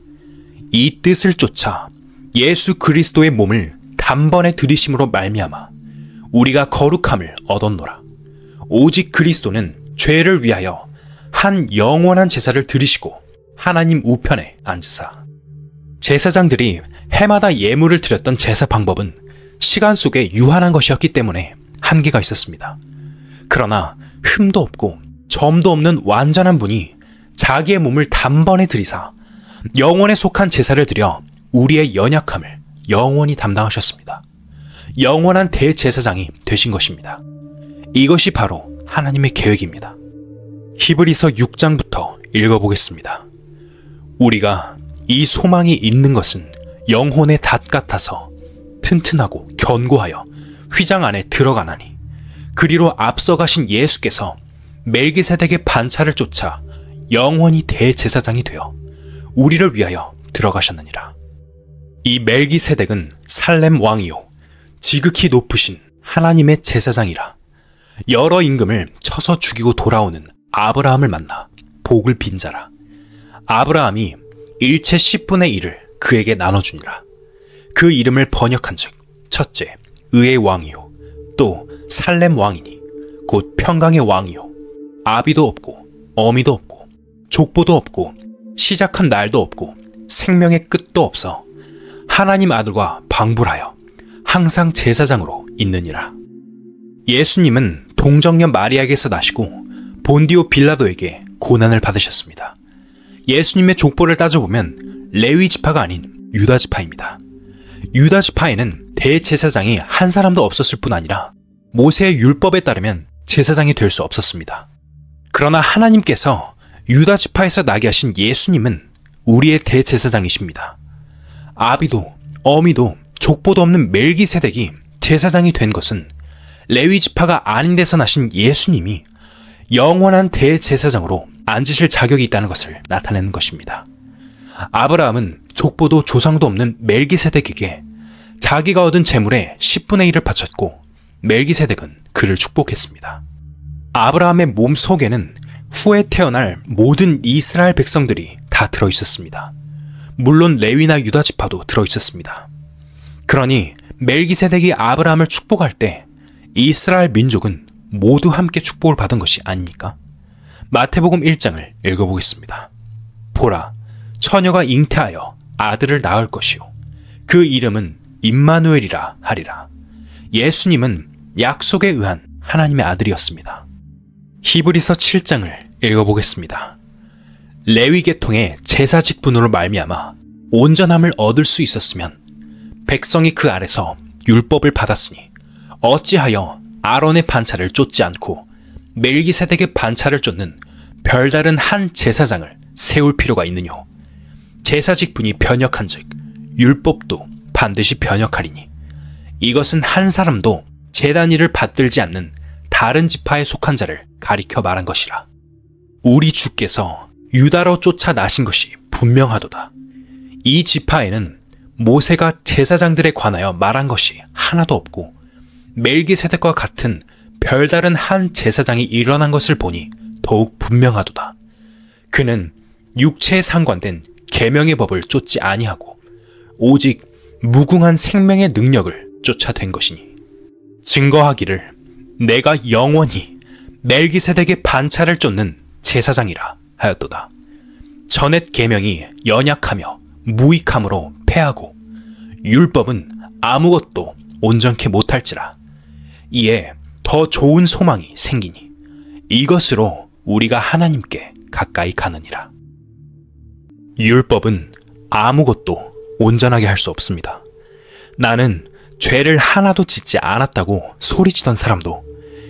이 뜻을 쫓아 예수 그리스도의 몸을 단번에 들이심으로 말미암아 우리가 거룩함을 얻었노라. 오직 그리스도는 죄를 위하여 한 영원한 제사를 들이시고 하나님 우편에 앉으사. 제사장들이 해마다 예물을 드렸던 제사 방법은 시간 속에 유한한 것이었기 때문에 한계가 있었습니다. 그러나 흠도 없고 점도 없는 완전한 분이 자기의 몸을 단번에 들이사 영원에 속한 제사를 드려 우리의 연약함을 영원히 담당하셨습니다. 영원한 대제사장이 되신 것입니다. 이것이 바로 하나님의 계획입니다. 히브리서 6장부터 읽어보겠습니다. 우리가 이 소망이 있는 것은 영혼의 닷 같아서 튼튼하고 견고하여 휘장 안에 들어가나니 그리로 앞서가신 예수께서 멜기세덱의 반차를 쫓아 영원히 대제사장이 되어 우리를 위하여 들어가셨느니라. 이 멜기세덱은 살렘 왕이요 지극히 높으신 하나님의 제사장이라 여러 임금을 쳐서 죽이고 돌아오는 아브라함을 만나 복을 빈자라 아브라함이 일체 10분의 1을 그에게 나눠주니라 그 이름을 번역한즉 첫째 의의 왕이요 또 살렘 왕이니 곧 평강의 왕이요 아비도 없고 어미도 없고 족보도 없고 시작한 날도 없고 생명의 끝도 없어 하나님 아들과 방불하여 항상 제사장으로 있느니라. 예수님은 동정녀 마리아에게서 나시고 본디오 빌라도에게 고난을 받으셨습니다. 예수님의 족보를 따져보면 레위 지파가 아닌 유다 지파입니다. 유다 지파에는 대제사장이 한 사람도 없었을 뿐 아니라 모세의 율법에 따르면 제사장이 될 수 없었습니다. 그러나 하나님께서 유다 지파에서 나게 하신 예수님은 우리의 대제사장이십니다. 아비도 어미도 족보도 없는 멜기세덱이 제사장이 된 것은 레위 지파가 아닌 데서 나신 예수님이 영원한 대제사장으로 앉으실 자격이 있다는 것을 나타내는 것입니다. 아브라함은 족보도 조상도 없는 멜기세덱에게 자기가 얻은 재물의 10분의 1을 바쳤고 멜기세덱은 그를 축복했습니다. 아브라함의 몸 속에는 후에 태어날 모든 이스라엘 백성들이 다 들어 있었습니다. 물론 레위나 유다 지파도 들어 있었습니다. 그러니 멜기세덱이 아브라함을 축복할 때 이스라엘 민족은 모두 함께 축복을 받은 것이 아닙니까? 마태복음 1장을 읽어보겠습니다. 보라, 처녀가 잉태하여 아들을 낳을 것이요. 그 이름은 임마누엘이라 하리라. 예수님은 약속에 의한 하나님의 아들이었습니다. 히브리서 7장을 읽어보겠습니다. 레위 계통의 제사 직분으로 말미암아 온전함을 얻을 수 있었으면 백성이 그 아래서 율법을 받았으니 어찌하여 아론의 반차를 쫓지 않고 멜기세덱의 반차를 쫓는 별다른 한 제사장을 세울 필요가 있느냐 제사 직분이 변역한즉 율법도 반드시 변역하리니 이것은 한 사람도 재단 일을 받들지 않는 다른 지파에 속한 자를 가리켜 말한 것이라 우리 주께서 유다로 쫓아나신 것이 분명하도다. 이 지파에는 모세가 제사장들에 관하여 말한 것이 하나도 없고 멜기세덱과 같은 별다른 한 제사장이 일어난 것을 보니 더욱 분명하도다. 그는 육체에 상관된 계명의 법을 쫓지 아니하고 오직 무궁한 생명의 능력을 쫓아된 것이니 증거하기를 내가 영원히 멜기세덱의 반차를 쫓는 제사장이라 하였도다. 전액 계명이 연약하며 무익함으로 패하고 율법은 아무것도 온전케 못할지라. 이에 더 좋은 소망이 생기니 이것으로 우리가 하나님께 가까이 가느니라. 율법은 아무것도 온전하게 할 수 없습니다. 나는 죄를 하나도 짓지 않았다고 소리치던 사람도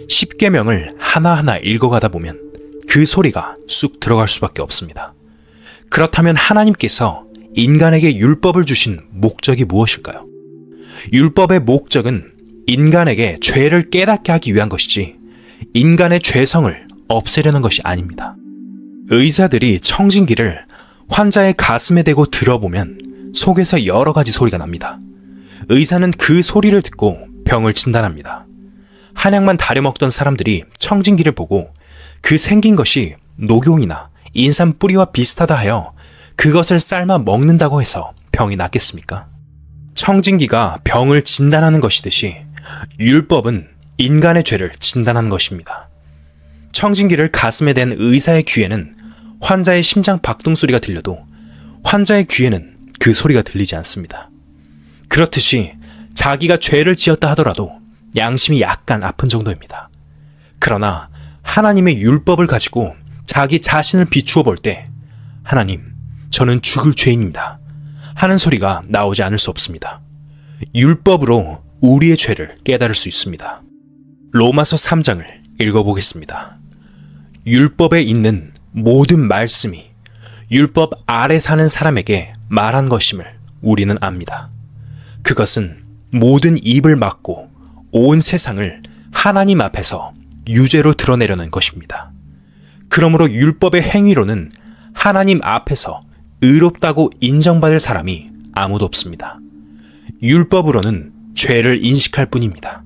십계명을 하나하나 읽어가다 보면 그 소리가 쑥 들어갈 수밖에 없습니다. 그렇다면 하나님께서 인간에게 율법을 주신 목적이 무엇일까요? 율법의 목적은 인간에게 죄를 깨닫게 하기 위한 것이지 인간의 죄성을 없애려는 것이 아닙니다. 의사들이 청진기를 환자의 가슴에 대고 들어보면 속에서 여러 가지 소리가 납니다. 의사는 그 소리를 듣고 병을 진단합니다. 한약만 다려먹던 사람들이 청진기를 보고 그 생긴 것이 녹용이나 인삼 뿌리와 비슷하다 하여 그것을 삶아 먹는다고 해서 병이 낫겠습니까? 청진기가 병을 진단하는 것이듯이 율법은 인간의 죄를 진단한 것입니다. 청진기를 가슴에 댄 의사의 귀에는 환자의 심장 박동 소리가 들려도 환자의 귀에는 그 소리가 들리지 않습니다. 그렇듯이 자기가 죄를 지었다 하더라도 양심이 약간 아픈 정도입니다. 그러나 하나님의 율법을 가지고 자기 자신을 비추어 볼 때 하나님, 저는 죽을 죄인입니다. 하는 소리가 나오지 않을 수 없습니다. 율법으로 우리의 죄를 깨달을 수 있습니다. 로마서 3장을 읽어보겠습니다. 율법에 있는 모든 말씀이 율법 아래 사는 사람에게 말한 것임을 우리는 압니다. 그것은 모든 입을 막고 온 세상을 하나님 앞에서 유죄로 드러내려는 것입니다. 그러므로 율법의 행위로는 하나님 앞에서 의롭다고 인정받을 사람이 아무도 없습니다. 율법으로는 죄를 인식할 뿐입니다.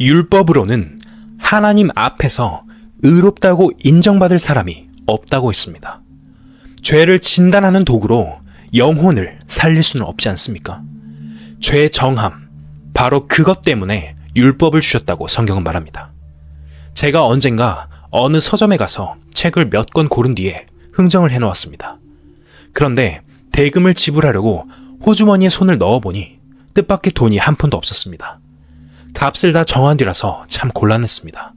율법으로는 하나님 앞에서 의롭다고 인정받을 사람이 없다고 했습니다. 죄를 진단하는 도구로 영혼을 살릴 수는 없지 않습니까? 죄 정함, 바로 그것 때문에 율법을 주셨다고 성경은 말합니다. 제가 언젠가 어느 서점에 가서 책을 몇 권 고른 뒤에 흥정을 해놓았습니다. 그런데 대금을 지불하려고 호주머니에 손을 넣어보니 뜻밖의 돈이 한 푼도 없었습니다. 값을 다 정한 뒤라서 참 곤란했습니다.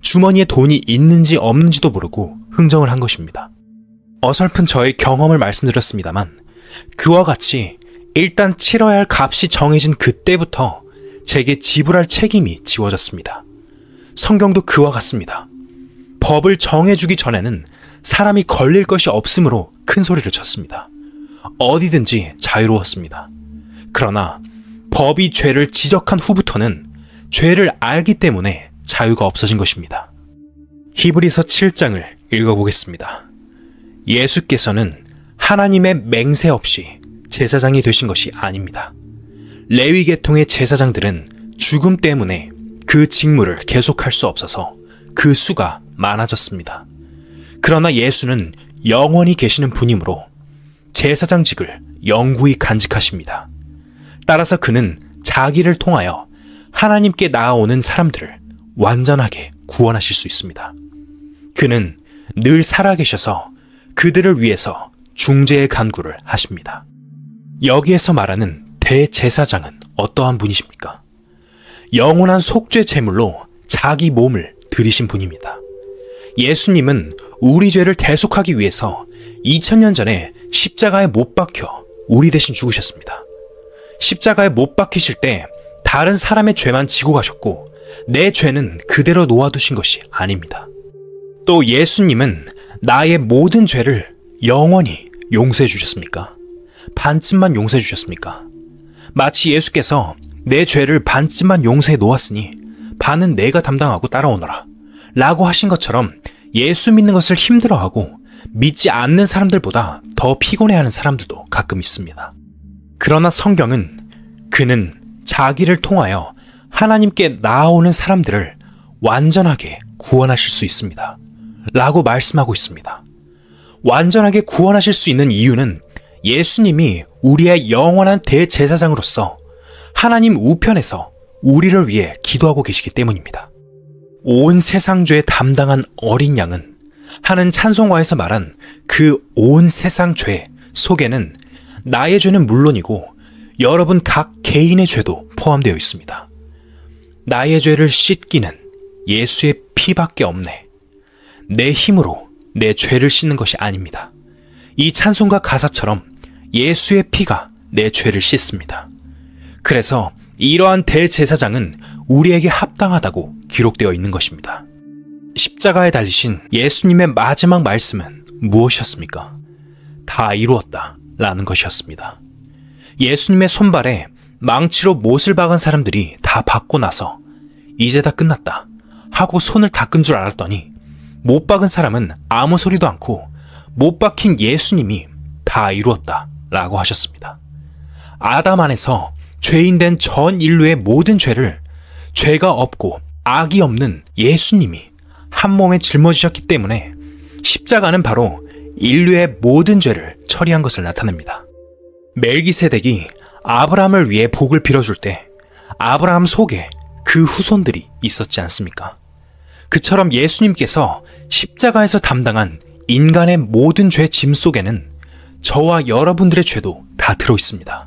주머니에 돈이 있는지 없는지도 모르고 흥정을 한 것입니다. 어설픈 저의 경험을 말씀드렸습니다만 그와 같이 일단 치러야 할 값이 정해진 그때부터 제게 지불할 책임이 지워졌습니다. 성경도 그와 같습니다. 법을 정해주기 전에는 사람이 걸릴 것이 없으므로 큰 소리를 쳤습니다. 어디든지 자유로웠습니다. 그러나 법이 죄를 지적한 후부터는 죄를 알기 때문에 자유가 없어진 것입니다. 히브리서 7장을 읽어보겠습니다. 예수께서는 하나님의 맹세 없이 제사장이 되신 것이 아닙니다. 레위 계통의 제사장들은 죽음 때문에 그 직무를 계속할 수 없어서 그 수가 많아졌습니다. 그러나 예수는 영원히 계시는 분이므로 제사장직을 영구히 간직하십니다. 따라서 그는 자기를 통하여 하나님께 나아오는 사람들을 완전하게 구원하실 수 있습니다. 그는 늘 살아계셔서 그들을 위해서 중재의 간구를 하십니다. 여기에서 말하는 대제사장은 어떠한 분이십니까? 영원한 속죄 제물로 자기 몸을 들이신 분입니다. 예수님은 우리 죄를 대속하기 위해서 2000년 전에 십자가에 못 박혀 우리 대신 죽으셨습니다. 십자가에 못 박히실 때 다른 사람의 죄만 지고 가셨고 내 죄는 그대로 놓아두신 것이 아닙니다. 또 예수님은 나의 모든 죄를 영원히 용서해 주셨습니까? 반쯤만 용서해 주셨습니까? 마치 예수께서 내 죄를 반쯤만 용서해 놓았으니 반은 내가 담당하고 따라오너라. 라고 하신 것처럼 예수 믿는 것을 힘들어하고 믿지 않는 사람들보다 더 피곤해하는 사람들도 가끔 있습니다. 그러나 성경은 그는 자기를 통하여 하나님께 나아오는 사람들을 완전하게 구원하실 수 있습니다. 라고 말씀하고 있습니다. 완전하게 구원하실 수 있는 이유는 예수님이 우리의 영원한 대제사장으로서 하나님 우편에서 우리를 위해 기도하고 계시기 때문입니다. 온 세상 죄 담당한 어린 양은 하는 찬송가에서 말한 그 온 세상 죄 속에는 나의 죄는 물론이고 여러분 각 개인의 죄도 포함되어 있습니다. 나의 죄를 씻기는 예수의 피밖에 없네. 내 힘으로 내 죄를 씻는 것이 아닙니다. 이 찬송가 가사처럼 예수의 피가 내 죄를 씻습니다. 그래서 이러한 대제사장은 우리에게 합당하다고 기록되어 있는 것입니다. 십자가에 달리신 예수님의 마지막 말씀은 무엇이었습니까? 다 이루었다. 라는 것이었습니다. 예수님의 손발에 망치로 못을 박은 사람들이 다 박고 나서 이제 다 끝났다. 하고 손을 닦은 줄 알았더니 못 박은 사람은 아무 소리도 않고 못 박힌 예수님이 다 이루었다. 라고 하셨습니다. 아담 안에서 죄인된 전 인류의 모든 죄를 죄가 없고 악이 없는 예수님이 한 몸에 짊어지셨기 때문에 십자가는 바로 인류의 모든 죄를 처리한 것을 나타냅니다. 멜기세덱이 아브라함을 위해 복을 빌어줄 때 아브라함 속에 그 후손들이 있었지 않습니까? 그처럼 예수님께서 십자가에서 담당한 인간의 모든 죄 짐 속에는 저와 여러분들의 죄도 다 들어 있습니다.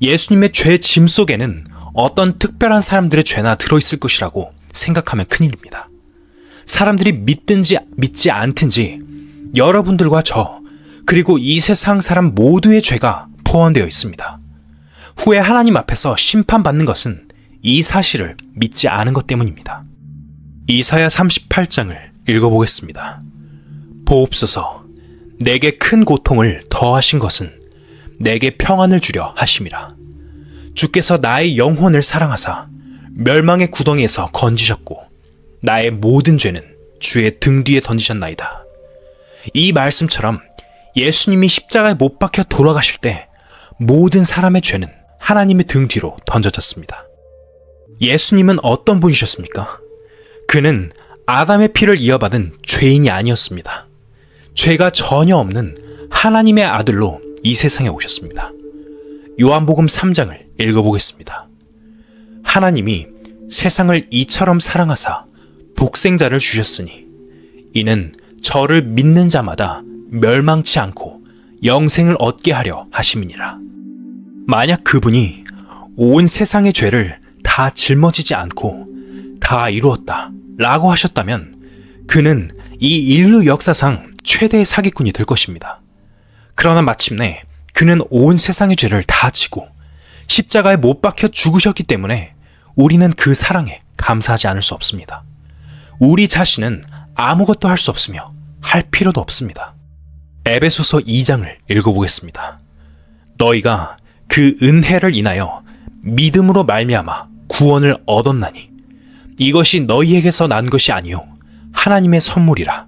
예수님의 죄 짐 속에는 어떤 특별한 사람들의 죄나 들어있을 것이라고 생각하면 큰일입니다. 사람들이 믿든지 믿지 않든지 여러분들과 저 그리고 이 세상 사람 모두의 죄가 포함되어 있습니다. 후에 하나님 앞에서 심판받는 것은 이 사실을 믿지 않은 것 때문입니다. 이사야 38장을 읽어보겠습니다. 보옵소서, 내게 큰 고통을 더하신 것은 내게 평안을 주려 하심이라. 주께서 나의 영혼을 사랑하사 멸망의 구덩이에서 건지셨고 나의 모든 죄는 주의 등 뒤에 던지셨나이다. 이 말씀처럼 예수님이 십자가에 못 박혀 돌아가실 때 모든 사람의 죄는 하나님의 등 뒤로 던져졌습니다. 예수님은 어떤 분이셨습니까? 그는 아담의 피를 이어받은 죄인이 아니었습니다. 죄가 전혀 없는 하나님의 아들로 이 세상에 오셨습니다. 요한복음 3장을 읽어보겠습니다. 하나님이 세상을 이처럼 사랑하사 독생자를 주셨으니 이는 저를 믿는 자마다 멸망치 않고 영생을 얻게 하려 하심이니라. 만약 그분이 온 세상의 죄를 다 짊어지지 않고 다 이루었다 라고 하셨다면 그는 이 인류 역사상 최대의 사기꾼이 될 것입니다. 그러나 마침내 그는 온 세상의 죄를 다 지고 십자가에 못 박혀 죽으셨기 때문에 우리는 그 사랑에 감사하지 않을 수 없습니다. 우리 자신은 아무것도 할 수 없으며 할 필요도 없습니다. 에베소서 2장을 읽어보겠습니다. 너희가 그 은혜를 인하여 믿음으로 말미암아 구원을 얻었나니 이것이 너희에게서 난 것이 아니요 하나님의 선물이라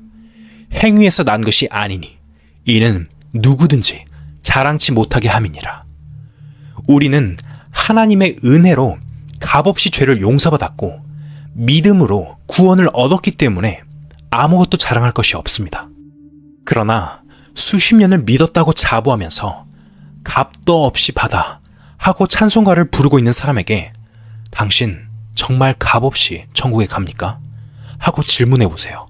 행위에서 난 것이 아니니 이는 누구든지 자랑치 못하게 함이니라. 우리는 하나님의 은혜로 값없이 죄를 용서받았고 믿음으로 구원을 얻었기 때문에 아무것도 자랑할 것이 없습니다. 그러나 수십 년을 믿었다고 자부하면서 값도 없이 받아 하고 찬송가를 부르고 있는 사람에게 당신 정말 값없이 천국에 갑니까? 하고 질문해 보세요.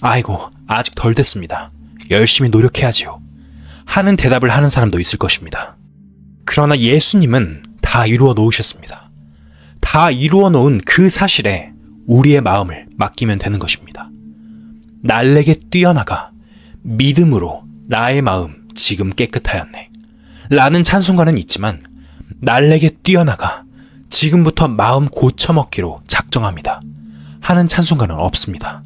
아이고, 아직 덜 됐습니다. 열심히 노력해야지요. 하는 대답을 하는 사람도 있을 것입니다. 그러나 예수님은 다 이루어 놓으셨습니다. 다 이루어 놓은 그 사실에 우리의 마음을 맡기면 되는 것입니다. 날에게 뛰어나가 믿음으로 나의 마음 지금 깨끗하였네. 라는 찬송가는 있지만 날에게 뛰어나가 지금부터 마음 고쳐먹기로 작정합니다. 하는 찬송가는 없습니다.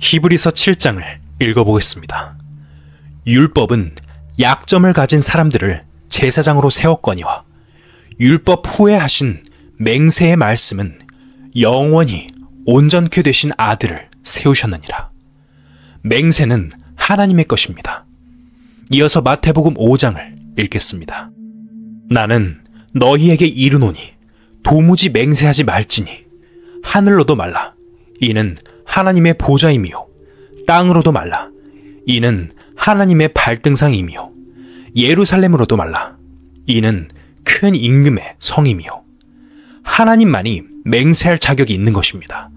히브리서 7장을 읽어보겠습니다. 율법은 약점을 가진 사람들을 제사장으로 세웠거니와 율법 후에하신 맹세의 말씀은 영원히 온전케 되신 아들을 세우셨느니라. 맹세는 하나님의 것입니다. 이어서 마태복음 5장을 읽겠습니다. 나는 너희에게 이르노니 도무지 맹세하지 말지니 하늘로도 말라 이는 하나님의 보좌이며 땅으로도 말라 이는 하나님의 발등상이며 예루살렘으로도 말라. 이는 큰 임금의 성이며 하나님만이 맹세할 자격이 있는 것입니다.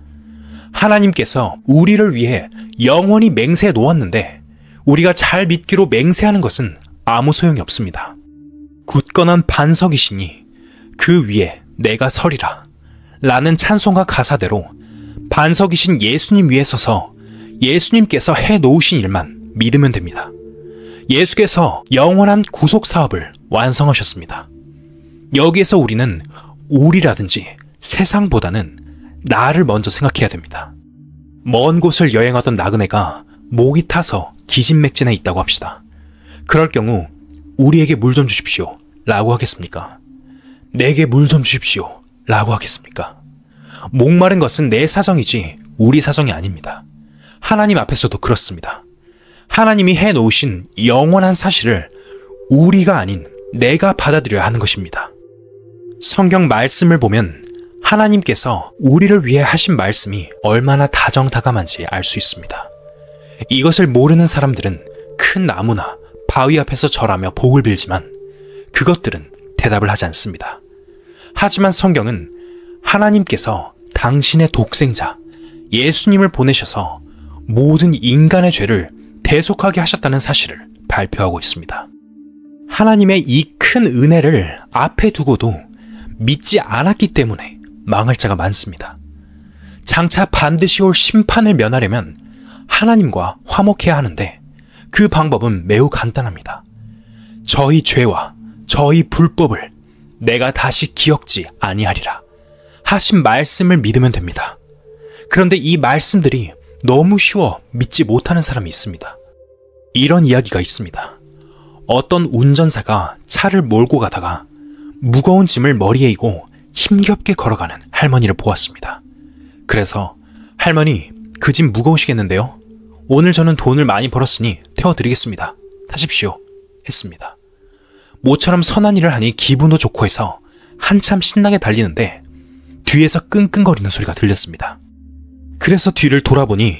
하나님께서 우리를 위해 영원히 맹세해 놓았는데 우리가 잘 믿기로 맹세하는 것은 아무 소용이 없습니다. 굳건한 반석이시니 그 위에 내가 서리라 라는 찬송가 가사대로 반석이신 예수님 위에 서서 예수님께서 해 놓으신 일만 믿으면 됩니다. 예수께서 영원한 구속 사업을 완성하셨습니다. 여기에서 우리는 우리라든지 세상보다는 나를 먼저 생각해야 됩니다. 먼 곳을 여행하던 나그네가 목이 타서 기진맥진해 있다고 합시다. 그럴 경우 우리에게 물 좀 주십시오 라고 하겠습니까? 내게 물 좀 주십시오 라고 하겠습니까? 목마른 것은 내 사정이지 우리 사정이 아닙니다. 하나님 앞에서도 그렇습니다. 하나님이 해 놓으신 영원한 사실을 우리가 아닌 내가 받아들여야 하는 것입니다. 성경 말씀을 보면 하나님께서 우리를 위해 하신 말씀이 얼마나 다정다감한지 알 수 있습니다. 이것을 모르는 사람들은 큰 나무나 바위 앞에서 절하며 복을 빌지만 그것들은 대답을 하지 않습니다. 하지만 성경은 하나님께서 당신의 독생자 예수님을 보내셔서 모든 인간의 죄를 배속하게 하셨다는 사실을 발표하고 있습니다. 하나님의 이 큰 은혜를 앞에 두고도 믿지 않았기 때문에 망할 자가 많습니다. 장차 반드시 올 심판을 면하려면 하나님과 화목해야 하는데 그 방법은 매우 간단합니다. 저희 죄와 저희 불법을 내가 다시 기억지 아니하리라 하신 말씀을 믿으면 됩니다. 그런데 이 말씀들이 너무 쉬워 믿지 못하는 사람이 있습니다. 이런 이야기가 있습니다. 어떤 운전사가 차를 몰고 가다가 무거운 짐을 머리에 이고 힘겹게 걸어가는 할머니를 보았습니다. 그래서 할머니 그 짐 무거우시겠는데요? 오늘 저는 돈을 많이 벌었으니 태워드리겠습니다. 타십시오. 했습니다. 모처럼 선한 일을 하니 기분도 좋고 해서 한참 신나게 달리는데 뒤에서 끙끙거리는 소리가 들렸습니다. 그래서 뒤를 돌아보니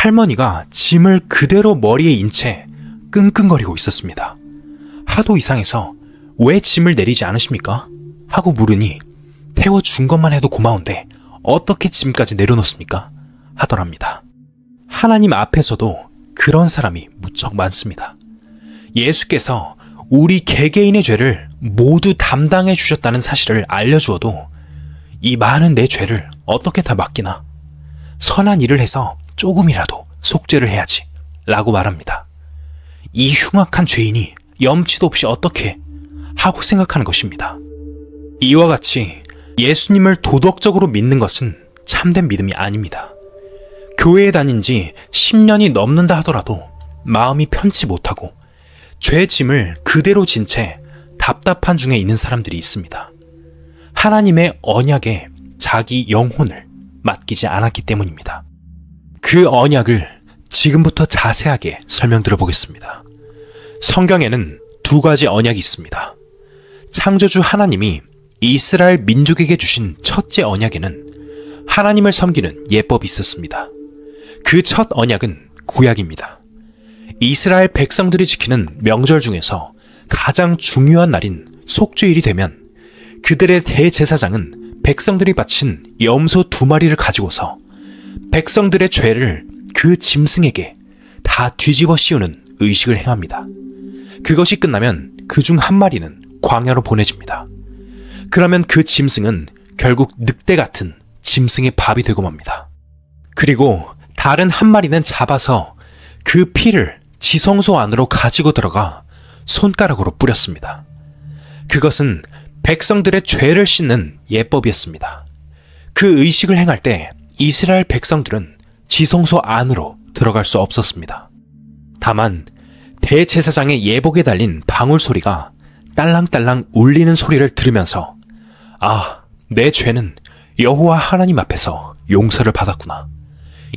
할머니가 짐을 그대로 머리에 인채 끙끙거리고 있었습니다. 하도 이상해서 왜 짐을 내리지 않으십니까? 하고 물으니 태워준 것만 해도 고마운데 어떻게 짐까지 내려놓습니까? 하더랍니다. 하나님 앞에서도 그런 사람이 무척 많습니다. 예수께서 우리 개개인의 죄를 모두 담당해 주셨다는 사실을 알려주어도 이 많은 내 죄를 어떻게 다 맡기나? 선한 일을 해서 조금이라도 속죄를 해야지 라고 말합니다. 이 흉악한 죄인이 염치도 없이 어떻게 하고 생각하는 것입니다. 이와 같이 예수님을 도덕적으로 믿는 것은 참된 믿음이 아닙니다. 교회에 다닌 지 10년이 넘는다 하더라도 마음이 편치 못하고 죄 짐을 그대로 진 채 답답한 중에 있는 사람들이 있습니다. 하나님의 언약에 자기 영혼을 맡기지 않았기 때문입니다. 그 언약을 지금부터 자세하게 설명드려 보겠습니다. 성경에는 두 가지 언약이 있습니다. 창조주 하나님이 이스라엘 민족에게 주신 첫째 언약에는 하나님을 섬기는 예법이 있었습니다. 그 첫 언약은 구약입니다. 이스라엘 백성들이 지키는 명절 중에서 가장 중요한 날인 속죄일이 되면 그들의 대제사장은 백성들이 바친 염소 두 마리를 가지고서 백성들의 죄를 그 짐승에게 다 뒤집어 씌우는 의식을 행합니다. 그것이 끝나면 그 중 한 마리는 광야로 보내집니다. 그러면 그 짐승은 결국 늑대 같은 짐승의 밥이 되고 맙니다. 그리고 다른 한 마리는 잡아서 그 피를 지성소 안으로 가지고 들어가 손가락으로 뿌렸습니다. 그것은 백성들의 죄를 씻는 예법이었습니다. 그 의식을 행할 때 이스라엘 백성들은 지성소 안으로 들어갈 수 없었습니다. 다만 대제사장의 예복에 달린 방울 소리가 딸랑딸랑 울리는 소리를 들으면서 아, 내 죄는 여호와 하나님 앞에서 용서를 받았구나.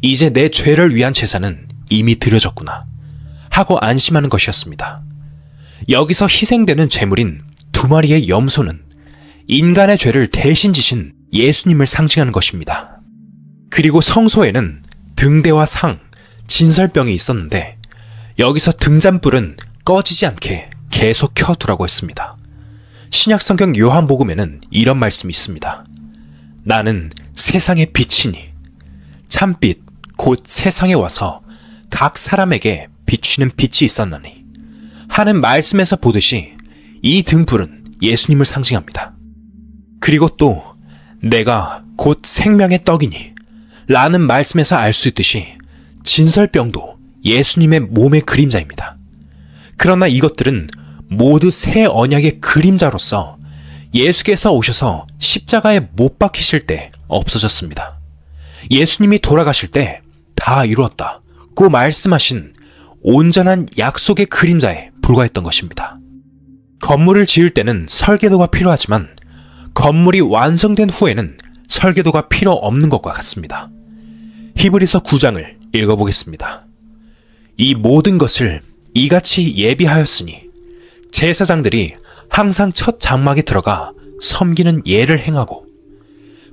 이제 내 죄를 위한 제사는 이미 드려졌구나. 하고 안심하는 것이었습니다. 여기서 희생되는 제물인 두 마리의 염소는 인간의 죄를 대신 지신 예수님을 상징하는 것입니다. 그리고 성소에는 등대와 상, 진설병이 있었는데 여기서 등잔불은 꺼지지 않게 계속 켜두라고 했습니다. 신약성경 요한복음에는 이런 말씀이 있습니다. 나는 세상의 빛이니 참빛 곧 세상에 와서 각 사람에게 비추는 빛이 있었나니 하는 말씀에서 보듯이 이 등불은 예수님을 상징합니다. 그리고 또 내가 곧 생명의 떡이니 라는 말씀에서 알 수 있듯이 진설병도 예수님의 몸의 그림자입니다. 그러나 이것들은 모두 새 언약의 그림자로서 예수께서 오셔서 십자가에 못 박히실 때 없어졌습니다. 예수님이 돌아가실 때 다 이루었다고 말씀하신 온전한 약속의 그림자에 불과했던 것입니다. 건물을 지을 때는 설계도가 필요하지만 건물이 완성된 후에는 설계도가 필요 없는 것과 같습니다. 히브리서 9장을 읽어보겠습니다. 이 모든 것을 이같이 예비하였으니 제사장들이 항상 첫 장막에 들어가 섬기는 예를 행하고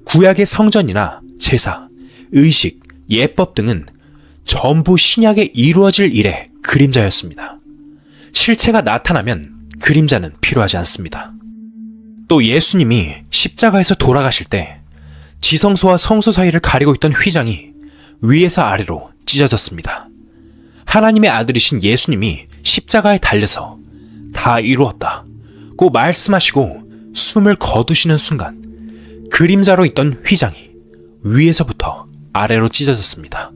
구약의 성전이나 제사, 의식, 예법 등은 전부 신약에 이루어질 일의 그림자였습니다. 실체가 나타나면 그림자는 필요하지 않습니다. 또 예수님이 십자가에서 돌아가실 때 지성소와 성소 사이를 가리고 있던 휘장이 위에서 아래로 찢어졌습니다. 하나님의 아들이신 예수님이 십자가에 달려서 다 이루었다. 고 말씀하시고 숨을 거두시는 순간 그림자로 있던 휘장이 위에서부터 아래로 찢어졌습니다.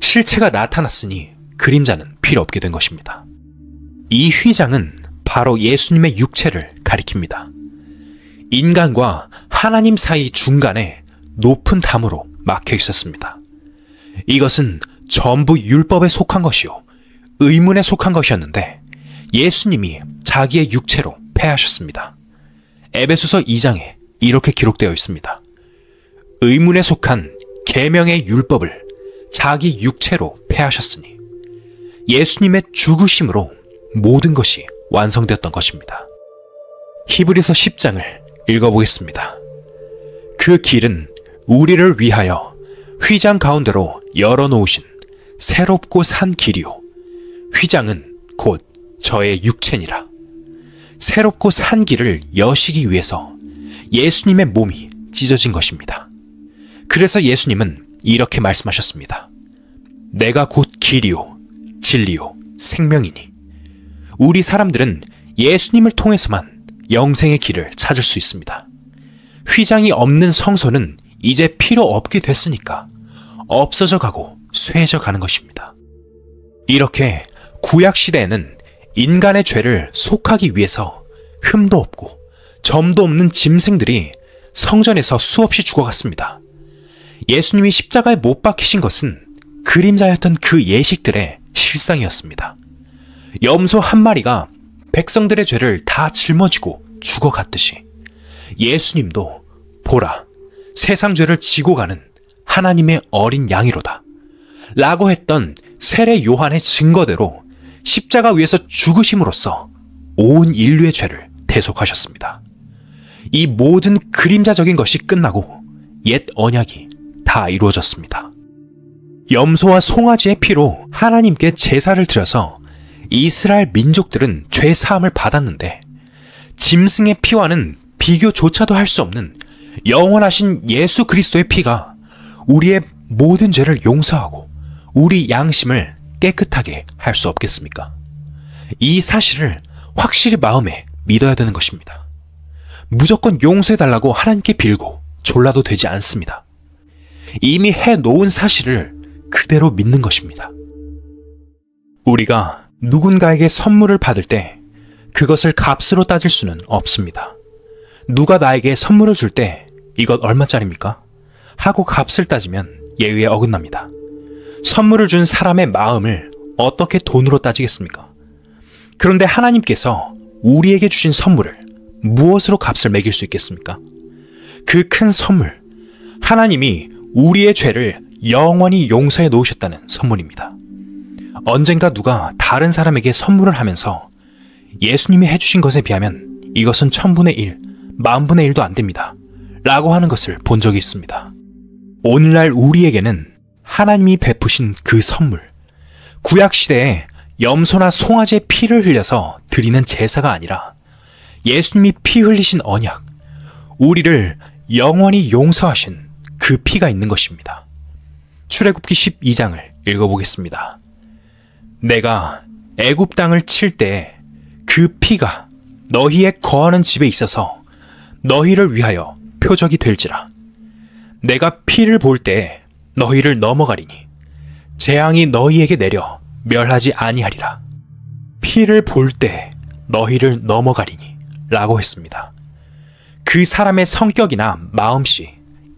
실체가 나타났으니 그림자는 필요 없게 된 것입니다. 이 휘장은 바로 예수님의 육체를 가리킵니다. 인간과 하나님 사이 중간에 높은 담으로 막혀 있었습니다. 이것은 전부 율법에 속한 것이요. 의문에 속한 것이었는데 예수님이 자기의 육체로 패하셨습니다. 에베소서 2장에 이렇게 기록되어 있습니다. 의문에 속한 계명의 율법을 자기 육체로 패하셨으니 예수님의 죽으심으로 모든 것이 완성되었던 것입니다. 히브리서 10장을 읽어보겠습니다. 그 길은 우리를 위하여 휘장 가운데로 열어놓으신 새롭고 산 길이요. 휘장은 곧 저의 육체니라. 새롭고 산 길을 여시기 위해서 예수님의 몸이 찢어진 것입니다. 그래서 예수님은 이렇게 말씀하셨습니다. 내가 곧 길이요, 진리요, 생명이니. 우리 사람들은 예수님을 통해서만 영생의 길을 찾을 수 있습니다. 휘장이 없는 성소는 이제 필요 없게 됐으니까 없어져 가고 쇠져 가는 것입니다. 이렇게 구약시대에는 인간의 죄를 속하기 위해서 흠도 없고 점도 없는 짐승들이 성전에서 수없이 죽어갔습니다. 예수님이 십자가에 못 박히신 것은 그림자였던 그 예식들의 실상이었습니다. 염소 한 마리가 백성들의 죄를 다 짊어지고 죽어갔듯이 예수님도 보라 세상 죄를 지고 가는 하나님의 어린 양이로다. 라고 했던 세례 요한의 증거대로 십자가 위에서 죽으심으로써 온 인류의 죄를 대속하셨습니다. 이 모든 그림자적인 것이 끝나고 옛 언약이 다 이루어졌습니다. 염소와 송아지의 피로 하나님께 제사를 드려서 이스라엘 민족들은 죄 사함을 받았는데 짐승의 피와는 비교조차도 할 수 없는 영원하신 예수 그리스도의 피가 우리의 모든 죄를 용서하고 우리 양심을 깨끗하게 할 수 없겠습니까? 이 사실을 확실히 마음에 믿어야 되는 것입니다. 무조건 용서해달라고 하나님께 빌고 졸라도 되지 않습니다. 이미 해놓은 사실을 그대로 믿는 것입니다. 우리가 누군가에게 선물을 받을 때 그것을 값으로 따질 수는 없습니다. 누가 나에게 선물을 줄 때 이것 얼마짜리입니까? 하고 값을 따지면 예의에 어긋납니다. 선물을 준 사람의 마음을 어떻게 돈으로 따지겠습니까? 그런데 하나님께서 우리에게 주신 선물을 무엇으로 값을 매길 수 있겠습니까? 그 큰 선물, 하나님이 우리의 죄를 영원히 용서해 놓으셨다는 선물입니다. 언젠가 누가 다른 사람에게 선물을 하면서 예수님이 해주신 것에 비하면 이것은 천분의 일, 만분의 일도안 됩니다. 라고 하는 것을 본 적이 있습니다. 오늘날 우리에게는 하나님이 베푸신 그 선물, 구약시대에 염소나 송아지의 피를 흘려서 드리는 제사가 아니라 예수님이 피 흘리신 언약, 우리를 영원히 용서하신 그 피가 있는 것입니다. 출애굽기 12장을 읽어보겠습니다. 내가 애굽 땅을 칠 때 그 피가 너희의 거하는 집에 있어서 너희를 위하여 표적이 될지라. 내가 피를 볼 때 너희를 넘어가리니 재앙이 너희에게 내려 멸하지 아니하리라. 피를 볼 때 너희를 넘어가리니 라고 했습니다. 그 사람의 성격이나 마음씨,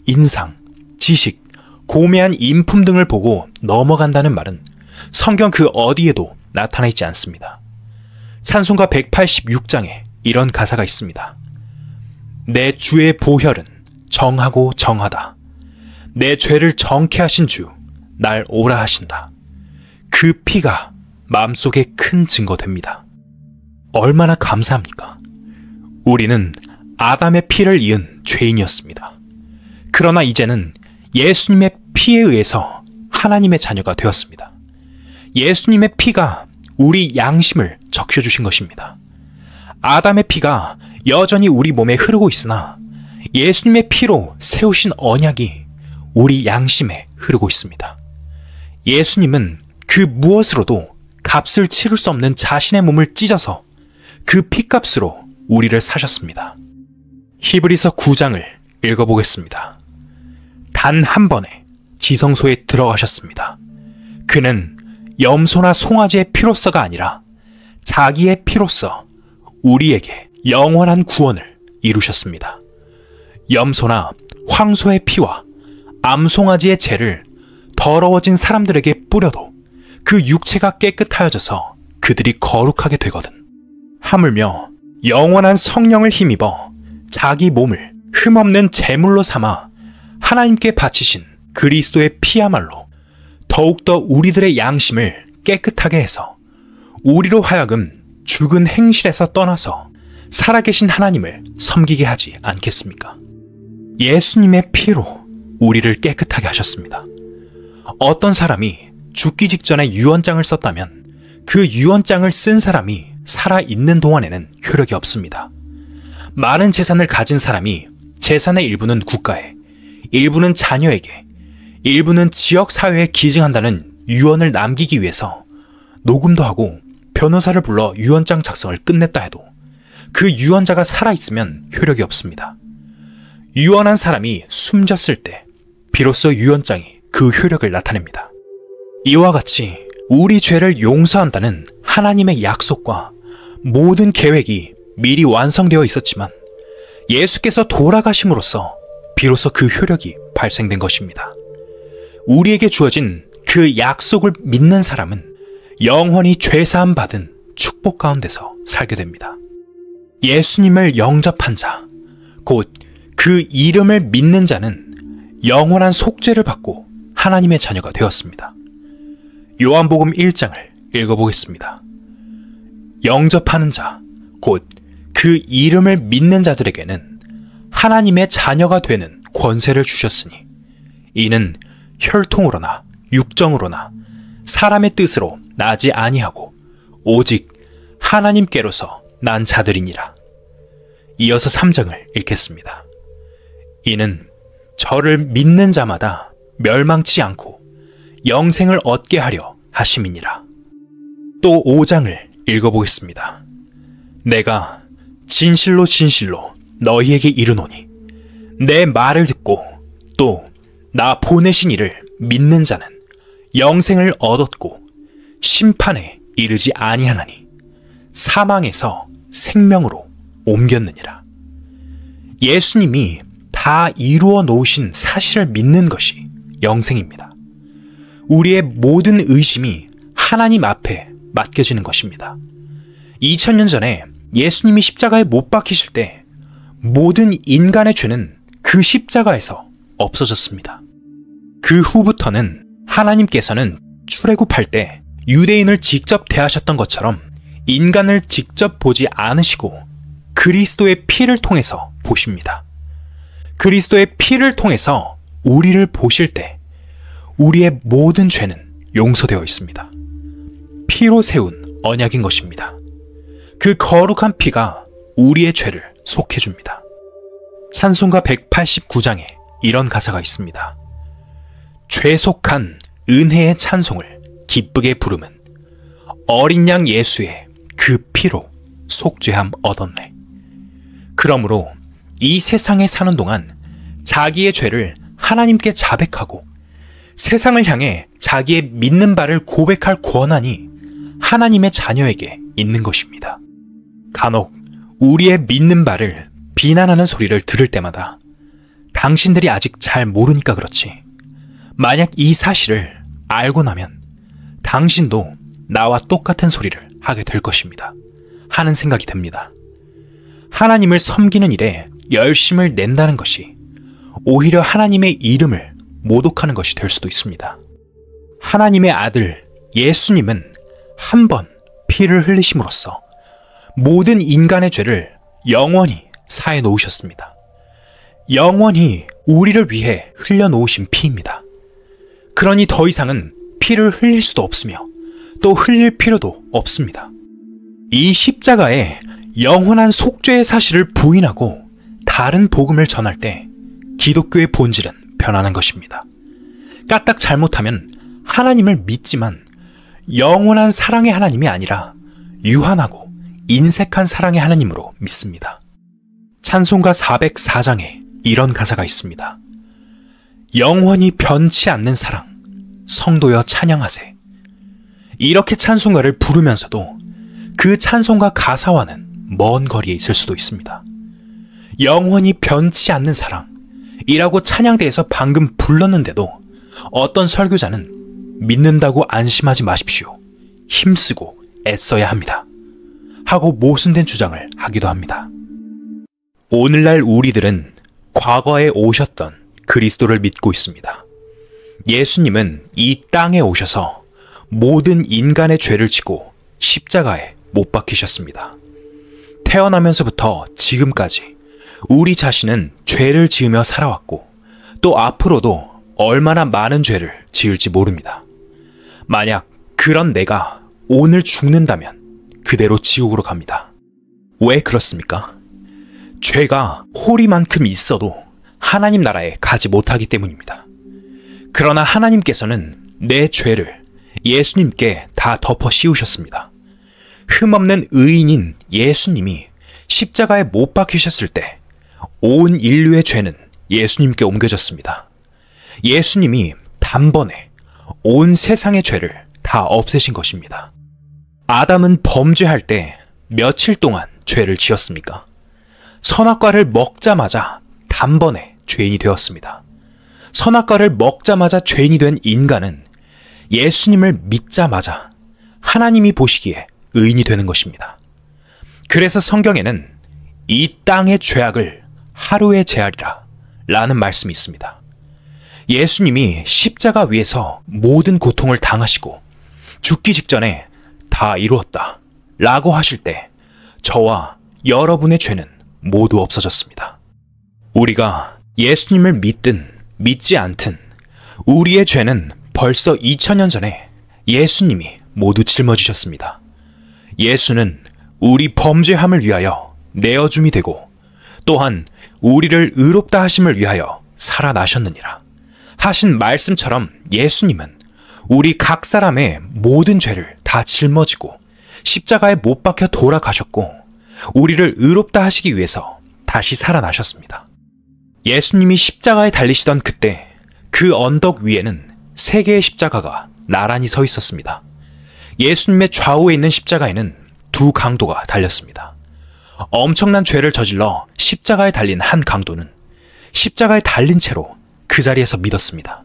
인상, 지식, 고매한 인품 등을 보고 넘어간다는 말은 성경 그 어디에도 나타나 있지 않습니다. 찬송가 186장에 이런 가사가 있습니다. 내 주의 보혈은 정하고 정하다. 내 죄를 정케 하신 주, 날 오라 하신다. 그 피가 마음속에 큰 증거됩니다. 얼마나 감사합니까? 우리는 아담의 피를 이은 죄인이었습니다. 그러나 이제는 예수님의 피에 의해서 하나님의 자녀가 되었습니다. 예수님의 피가 우리 양심을 적셔주신 것입니다. 아담의 피가 여전히 우리 몸에 흐르고 있으나 예수님의 피로 세우신 언약이 우리 양심에 흐르고 있습니다. 예수님은 그 무엇으로도 값을 치를 수 없는 자신의 몸을 찢어서 그 피값으로 우리를 사셨습니다. 히브리서 9장을 읽어보겠습니다. 단 한 번에 지성소에 들어가셨습니다. 그는 염소나 송아지의 피로서가 아니라 자기의 피로서 우리에게 영원한 구원을 이루셨습니다. 염소나 황소의 피와 암송아지의 재를 더러워진 사람들에게 뿌려도 그 육체가 깨끗하여져서 그들이 거룩하게 되거든. 하물며 영원한 성령을 힘입어 자기 몸을 흠없는 제물로 삼아 하나님께 바치신 그리스도의 피야말로 더욱더 우리들의 양심을 깨끗하게 해서 우리로 하여금 죽은 행실에서 떠나서 살아계신 하나님을 섬기게 하지 않겠습니까? 예수님의 피로 우리를 깨끗하게 하셨습니다. 어떤 사람이 죽기 직전에 유언장을 썼다면 그 유언장을 쓴 사람이 살아있는 동안에는 효력이 없습니다. 많은 재산을 가진 사람이 재산의 일부는 국가에, 일부는 자녀에게, 일부는 지역사회에 기증한다는 유언을 남기기 위해서 녹음도 하고 변호사를 불러 유언장 작성을 끝냈다 해도 그 유언자가 살아있으면 효력이 없습니다. 유언한 사람이 숨졌을 때 비로소 유언장이 그 효력을 나타냅니다. 이와 같이 우리 죄를 용서한다는 하나님의 약속과 모든 계획이 미리 완성되어 있었지만 예수께서 돌아가심으로써 비로소 그 효력이 발생된 것입니다. 우리에게 주어진 그 약속을 믿는 사람은 영원히 죄사함 받은 축복 가운데서 살게 됩니다. 예수님을 영접한 자, 곧 그 이름을 믿는 자는 영원한 속죄를 받고 하나님의 자녀가 되었습니다. 요한복음 1장을 읽어보겠습니다. 영접하는 자, 곧 그 이름을 믿는 자들에게는 하나님의 자녀가 되는 권세를 주셨으니, 이는 혈통으로나 육정으로나 사람의 뜻으로 나지 아니하고, 오직 하나님께로서 난 자들이니라. 이어서 3장을 읽겠습니다. 이는 저를 믿는 자마다 멸망치 않고 영생을 얻게 하려 하심이니라. 또 5장을 읽어보겠습니다. 내가 진실로 진실로 너희에게 이르노니 내 말을 듣고 또 나 보내신 이를 믿는 자는 영생을 얻었고 심판에 이르지 아니하나니 사망에서 생명으로 옮겼느니라. 예수님이 다 이루어 놓으신 사실을 믿는 것이 영생입니다. 우리의 모든 의심이 하나님 앞에 맡겨지는 것입니다. 2000년 전에 예수님이 십자가에 못 박히실 때 모든 인간의 죄는 그 십자가에서 없어졌습니다. 그 후부터는 하나님께서는 출애굽할 때 유대인을 직접 대하셨던 것처럼 인간을 직접 보지 않으시고 그리스도의 피를 통해서 보십니다. 그리스도의 피를 통해서 우리를 보실 때 우리의 모든 죄는 용서되어 있습니다. 피로 세운 언약인 것입니다. 그 거룩한 피가 우리의 죄를 속해줍니다. 찬송가 189장에 이런 가사가 있습니다. 죄속한 은혜의 찬송을 기쁘게 부르는 어린 양 예수의 그 피로 속죄함 얻었네. 그러므로 이 세상에 사는 동안 자기의 죄를 하나님께 자백하고 세상을 향해 자기의 믿는 바를 고백할 권한이 하나님의 자녀에게 있는 것입니다. 간혹 우리의 믿는 바를 비난하는 소리를 들을 때마다 당신들이 아직 잘 모르니까 그렇지. 만약 이 사실을 알고 나면 당신도 나와 똑같은 소리를 하게 될 것입니다. 하는 생각이 듭니다. 하나님을 섬기는 일에 열심을 낸다는 것이 오히려 하나님의 이름을 모독하는 것이 될 수도 있습니다. 하나님의 아들 예수님은 한 번 피를 흘리심으로써 모든 인간의 죄를 영원히 사해 놓으셨습니다. 영원히 우리를 위해 흘려 놓으신 피입니다. 그러니 더 이상은 피를 흘릴 수도 없으며 또 흘릴 필요도 없습니다. 이 십자가에 영원한 속죄의 사실을 부인하고 다른 복음을 전할 때 기독교의 본질은 변하는 것입니다. 까딱 잘못하면 하나님을 믿지만 영원한 사랑의 하나님이 아니라 유한하고 인색한 사랑의 하나님으로 믿습니다. 찬송가 404장에 이런 가사가 있습니다. 영원히 변치 않는 사랑, 성도여 찬양하세. 이렇게 찬송가를 부르면서도 그 찬송가 가사와는 먼 거리에 있을 수도 있습니다. 영원히 변치 않는 사랑이라고 찬양대에서 방금 불렀는데도 어떤 설교자는 믿는다고 안심하지 마십시오. 힘쓰고 애써야 합니다. 하고 모순된 주장을 하기도 합니다. 오늘날 우리들은 과거에 오셨던 그리스도를 믿고 있습니다. 예수님은 이 땅에 오셔서 모든 인간의 죄를 지고 십자가에 못 박히셨습니다. 태어나면서부터 지금까지 우리 자신은 죄를 지으며 살아왔고 또 앞으로도 얼마나 많은 죄를 지을지 모릅니다. 만약 그런 내가 오늘 죽는다면 그대로 지옥으로 갑니다. 왜 그렇습니까? 죄가 호리만큼 있어도 하나님 나라에 가지 못하기 때문입니다. 그러나 하나님께서는 내 죄를 예수님께 다 덮어 씌우셨습니다. 흠없는 의인인 예수님이 십자가에 못 박히셨을 때 온 인류의 죄는 예수님께 옮겨졌습니다. 예수님이 단번에 온 세상의 죄를 다 없애신 것입니다. 아담은 범죄할 때 며칠 동안 죄를 지었습니까? 선악과를 먹자마자 단번에 죄인이 되었습니다. 선악과를 먹자마자 죄인이 된 인간은 예수님을 믿자마자 하나님이 보시기에 의인이 되는 것입니다. 그래서 성경에는 이 땅의 죄악을 하루에 제하리라 라는 말씀이 있습니다. 예수님이 십자가 위에서 모든 고통을 당하시고 죽기 직전에 다 이루었다 라고 하실 때 저와 여러분의 죄는 모두 없어졌습니다. 우리가 예수님을 믿든 믿지 않든 우리의 죄는 벌써 2000년 전에 예수님이 모두 짊어지셨습니다. 예수는 우리 범죄함을 위하여 내어줌이 되고 또한 우리를 의롭다 하심을 위하여 살아나셨느니라. 하신 말씀처럼 예수님은 우리 각 사람의 모든 죄를 다 짊어지고 십자가에 못 박혀 돌아가셨고 우리를 의롭다 하시기 위해서 다시 살아나셨습니다. 예수님이 십자가에 달리시던 그때 그 언덕 위에는 세 개의 십자가가 나란히 서 있었습니다. 예수님의 좌우에 있는 십자가에는 두 강도가 달렸습니다. 엄청난 죄를 저질러 십자가에 달린 한 강도는 십자가에 달린 채로 그 자리에서 믿었습니다.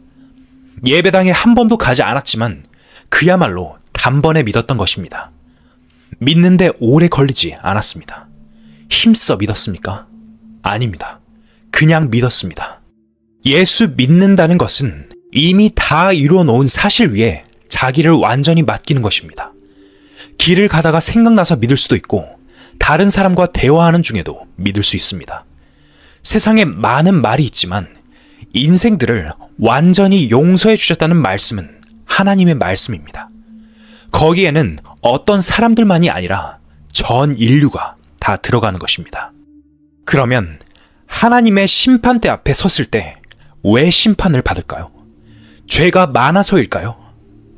예배당에 한 번도 가지 않았지만 그야말로 단번에 믿었던 것입니다. 믿는데 오래 걸리지 않았습니다. 힘써 믿었습니까? 아닙니다. 그냥 믿었습니다. 예수 믿는다는 것은 이미 다 이루어 놓은 사실 위에 자기를 완전히 맡기는 것입니다. 길을 가다가 생각나서 믿을 수도 있고 다른 사람과 대화하는 중에도 믿을 수 있습니다. 세상에 많은 말이 있지만 인생들을 완전히 용서해 주셨다는 말씀은 하나님의 말씀입니다. 거기에는 어떤 사람들만이 아니라 전 인류가 다 들어가는 것입니다. 그러면 하나님의 심판대 앞에 섰을 때 왜 심판을 받을까요? 죄가 많아서일까요?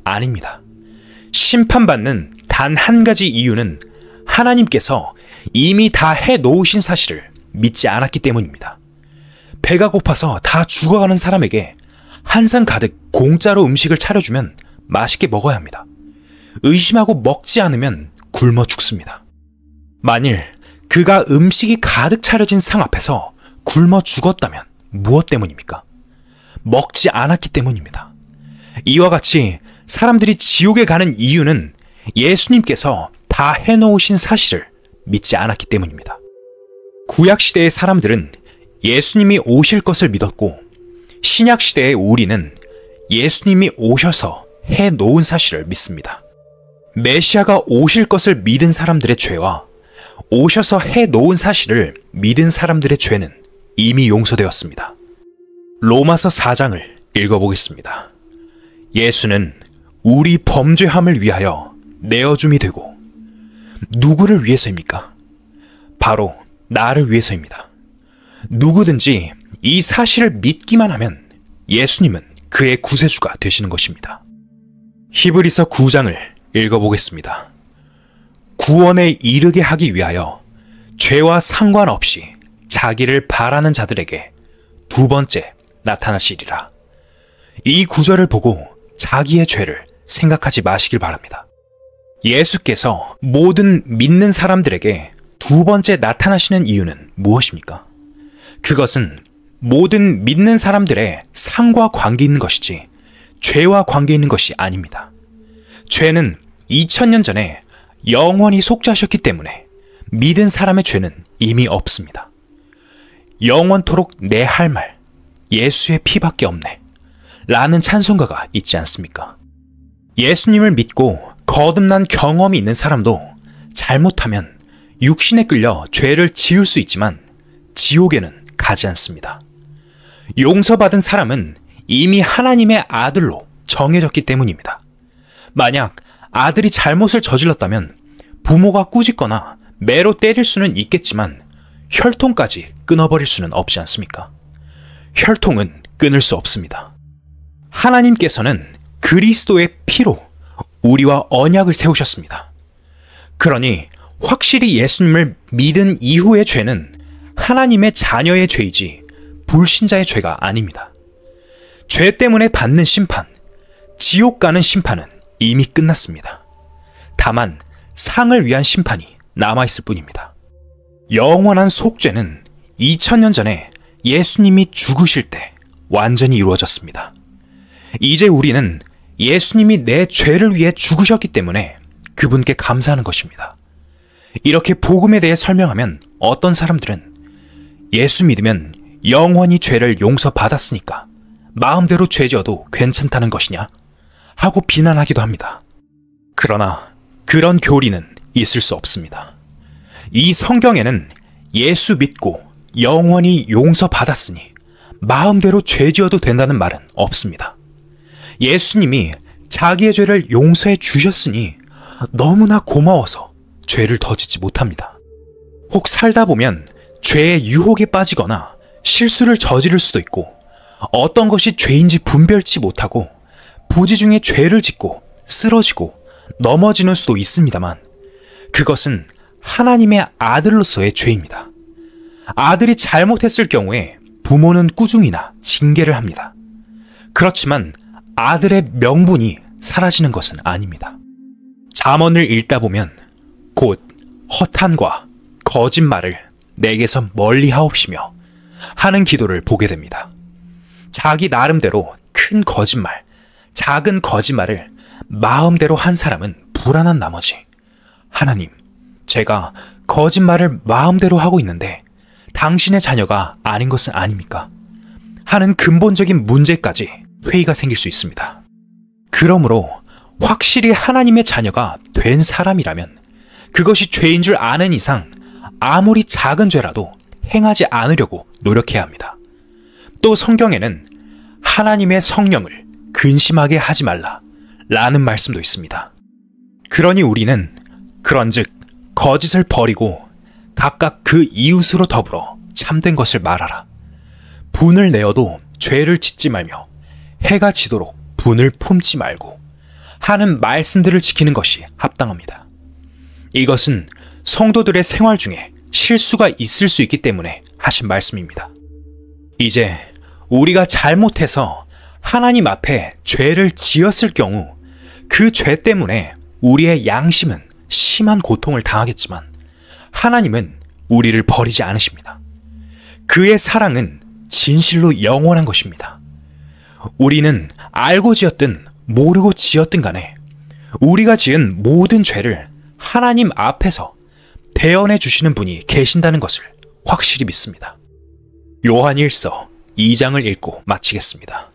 아닙니다. 심판받는 단 한 가지 이유는 하나님께서 이미 다 해놓으신 사실을 믿지 않았기 때문입니다. 배가 고파서 다 죽어가는 사람에게 한 상 가득 공짜로 음식을 차려주면 맛있게 먹어야 합니다. 의심하고 먹지 않으면 굶어 죽습니다. 만일 그가 음식이 가득 차려진 상 앞에서 굶어 죽었다면 무엇 때문입니까? 먹지 않았기 때문입니다. 이와 같이 사람들이 지옥에 가는 이유는 예수님께서 다 해놓으신 사실을 믿지 않았기 때문입니다. 구약시대의 사람들은 예수님이 오실 것을 믿었고, 신약시대의 우리는 예수님이 오셔서 해놓은 사실을 믿습니다. 메시아가 오실 것을 믿은 사람들의 죄와 오셔서 해놓은 사실을 믿은 사람들의 죄는 이미 용서되었습니다. 로마서 4장을 읽어보겠습니다. 예수는 우리 범죄함을 위하여 내어줌이 되고 누구를 위해서입니까? 바로 나를 위해서입니다. 누구든지 이 사실을 믿기만 하면 예수님은 그의 구세주가 되시는 것입니다. 히브리서 9장을 읽어보겠습니다. 구원에 이르게 하기 위하여 죄와 상관없이 자기를 바라는 자들에게 두 번째 나타나시리라. 이 구절을 보고 자기의 죄를 생각하지 마시길 바랍니다. 예수께서 모든 믿는 사람들에게 두 번째 나타나시는 이유는 무엇입니까? 그것은 모든 믿는 사람들의 상과 관계 있는 것이지 죄와 관계 있는 것이 아닙니다. 죄는 2000년 전에 영원히 속죄하셨기 때문에 믿은 사람의 죄는 이미 없습니다. 영원토록 내 할 말, 예수의 피밖에 없네. 라는 찬송가가 있지 않습니까? 예수님을 믿고 거듭난 경험이 있는 사람도 잘못하면 육신에 끌려 죄를 지을 수 있지만 지옥에는 가지 않습니다. 용서받은 사람은 이미 하나님의 아들로 정해졌기 때문입니다. 만약 아들이 잘못을 저질렀다면 부모가 꾸짖거나 매로 때릴 수는 있겠지만 혈통까지 끊어버릴 수는 없지 않습니까? 혈통은 끊을 수 없습니다. 하나님께서는 그리스도의 피로 우리와 언약을 세우셨습니다. 그러니 확실히 예수님을 믿은 이후의 죄는 하나님의 자녀의 죄이지 불신자의 죄가 아닙니다. 죄 때문에 받는 심판, 지옥 가는 심판은 이미 끝났습니다. 다만 상을 위한 심판이 남아있을 뿐입니다. 영원한 속죄는 2000년 전에 예수님이 죽으실 때 완전히 이루어졌습니다. 이제 우리는 예수님이 내 죄를 위해 죽으셨기 때문에 그분께 감사하는 것입니다. 이렇게 복음에 대해 설명하면 어떤 사람들은 예수 믿으면 영원히 죄를 용서받았으니까 마음대로 죄 지어도 괜찮다는 것이냐 하고 비난하기도 합니다. 그러나 그런 교리는 있을 수 없습니다. 이 성경에는 예수 믿고 영원히 용서받았으니 마음대로 죄 지어도 된다는 말은 없습니다. 예수님이 자기의 죄를 용서해 주셨으니 너무나 고마워서 죄를 더 짓지 못합니다. 혹 살다 보면 죄의 유혹에 빠지거나 실수를 저지를 수도 있고 어떤 것이 죄인지 분별치 못하고 부지중에 죄를 짓고 쓰러지고 넘어지는 수도 있습니다만 그것은 하나님의 아들로서의 죄입니다. 아들이 잘못했을 경우에 부모는 꾸중이나 징계를 합니다. 그렇지만 아들의 명분이 사라지는 것은 아닙니다. 잠언을 읽다 보면 곧 허탄과 거짓말을 내게서 멀리 하옵시며 하는 기도를 보게 됩니다. 자기 나름대로 큰 거짓말, 작은 거짓말을 마음대로 한 사람은 불안한 나머지 하나님, 제가 거짓말을 마음대로 하고 있는데 당신의 자녀가 아닌 것은 아닙니까? 하는 근본적인 문제까지 회의가 생길 수 있습니다. 그러므로 확실히 하나님의 자녀가 된 사람이라면 그것이 죄인 줄 아는 이상 아무리 작은 죄라도 행하지 않으려고 노력해야 합니다. 또 성경에는 하나님의 성령을 근심하게 하지 말라 라는 말씀도 있습니다. 그러니 우리는 그런즉 거짓을 버리고 각각 그 이웃으로 더불어 참된 것을 말하라. 분을 내어도 죄를 짓지 말며 해가 지도록 분을 품지 말고 하는 말씀들을 지키는 것이 합당합니다. 이것은 성도들의 생활 중에 실수가 있을 수 있기 때문에 하신 말씀입니다. 이제 우리가 잘못해서 하나님 앞에 죄를 지었을 경우 그 죄 때문에 우리의 양심은 심한 고통을 당하겠지만 하나님은 우리를 버리지 않으십니다. 그의 사랑은 진실로 영원한 것입니다. 우리는 알고 지었든 모르고 지었든 간에 우리가 지은 모든 죄를 하나님 앞에서 대언해 주시는 분이 계신다는 것을 확실히 믿습니다. 요한일서 2장을 읽고 마치겠습니다.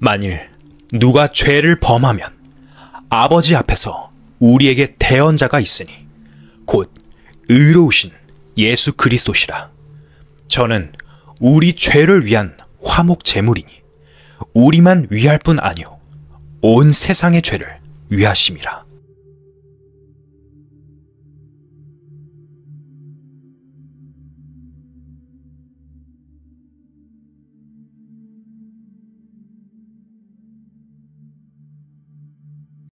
만일 누가 죄를 범하면 아버지 앞에서 우리에게 대언자가 있으니 곧 의로우신 예수 그리스도시라. 저는 우리 죄를 위한 화목 제물이니 우리만 위할 뿐 아니요 온 세상의 죄를 위하심이라.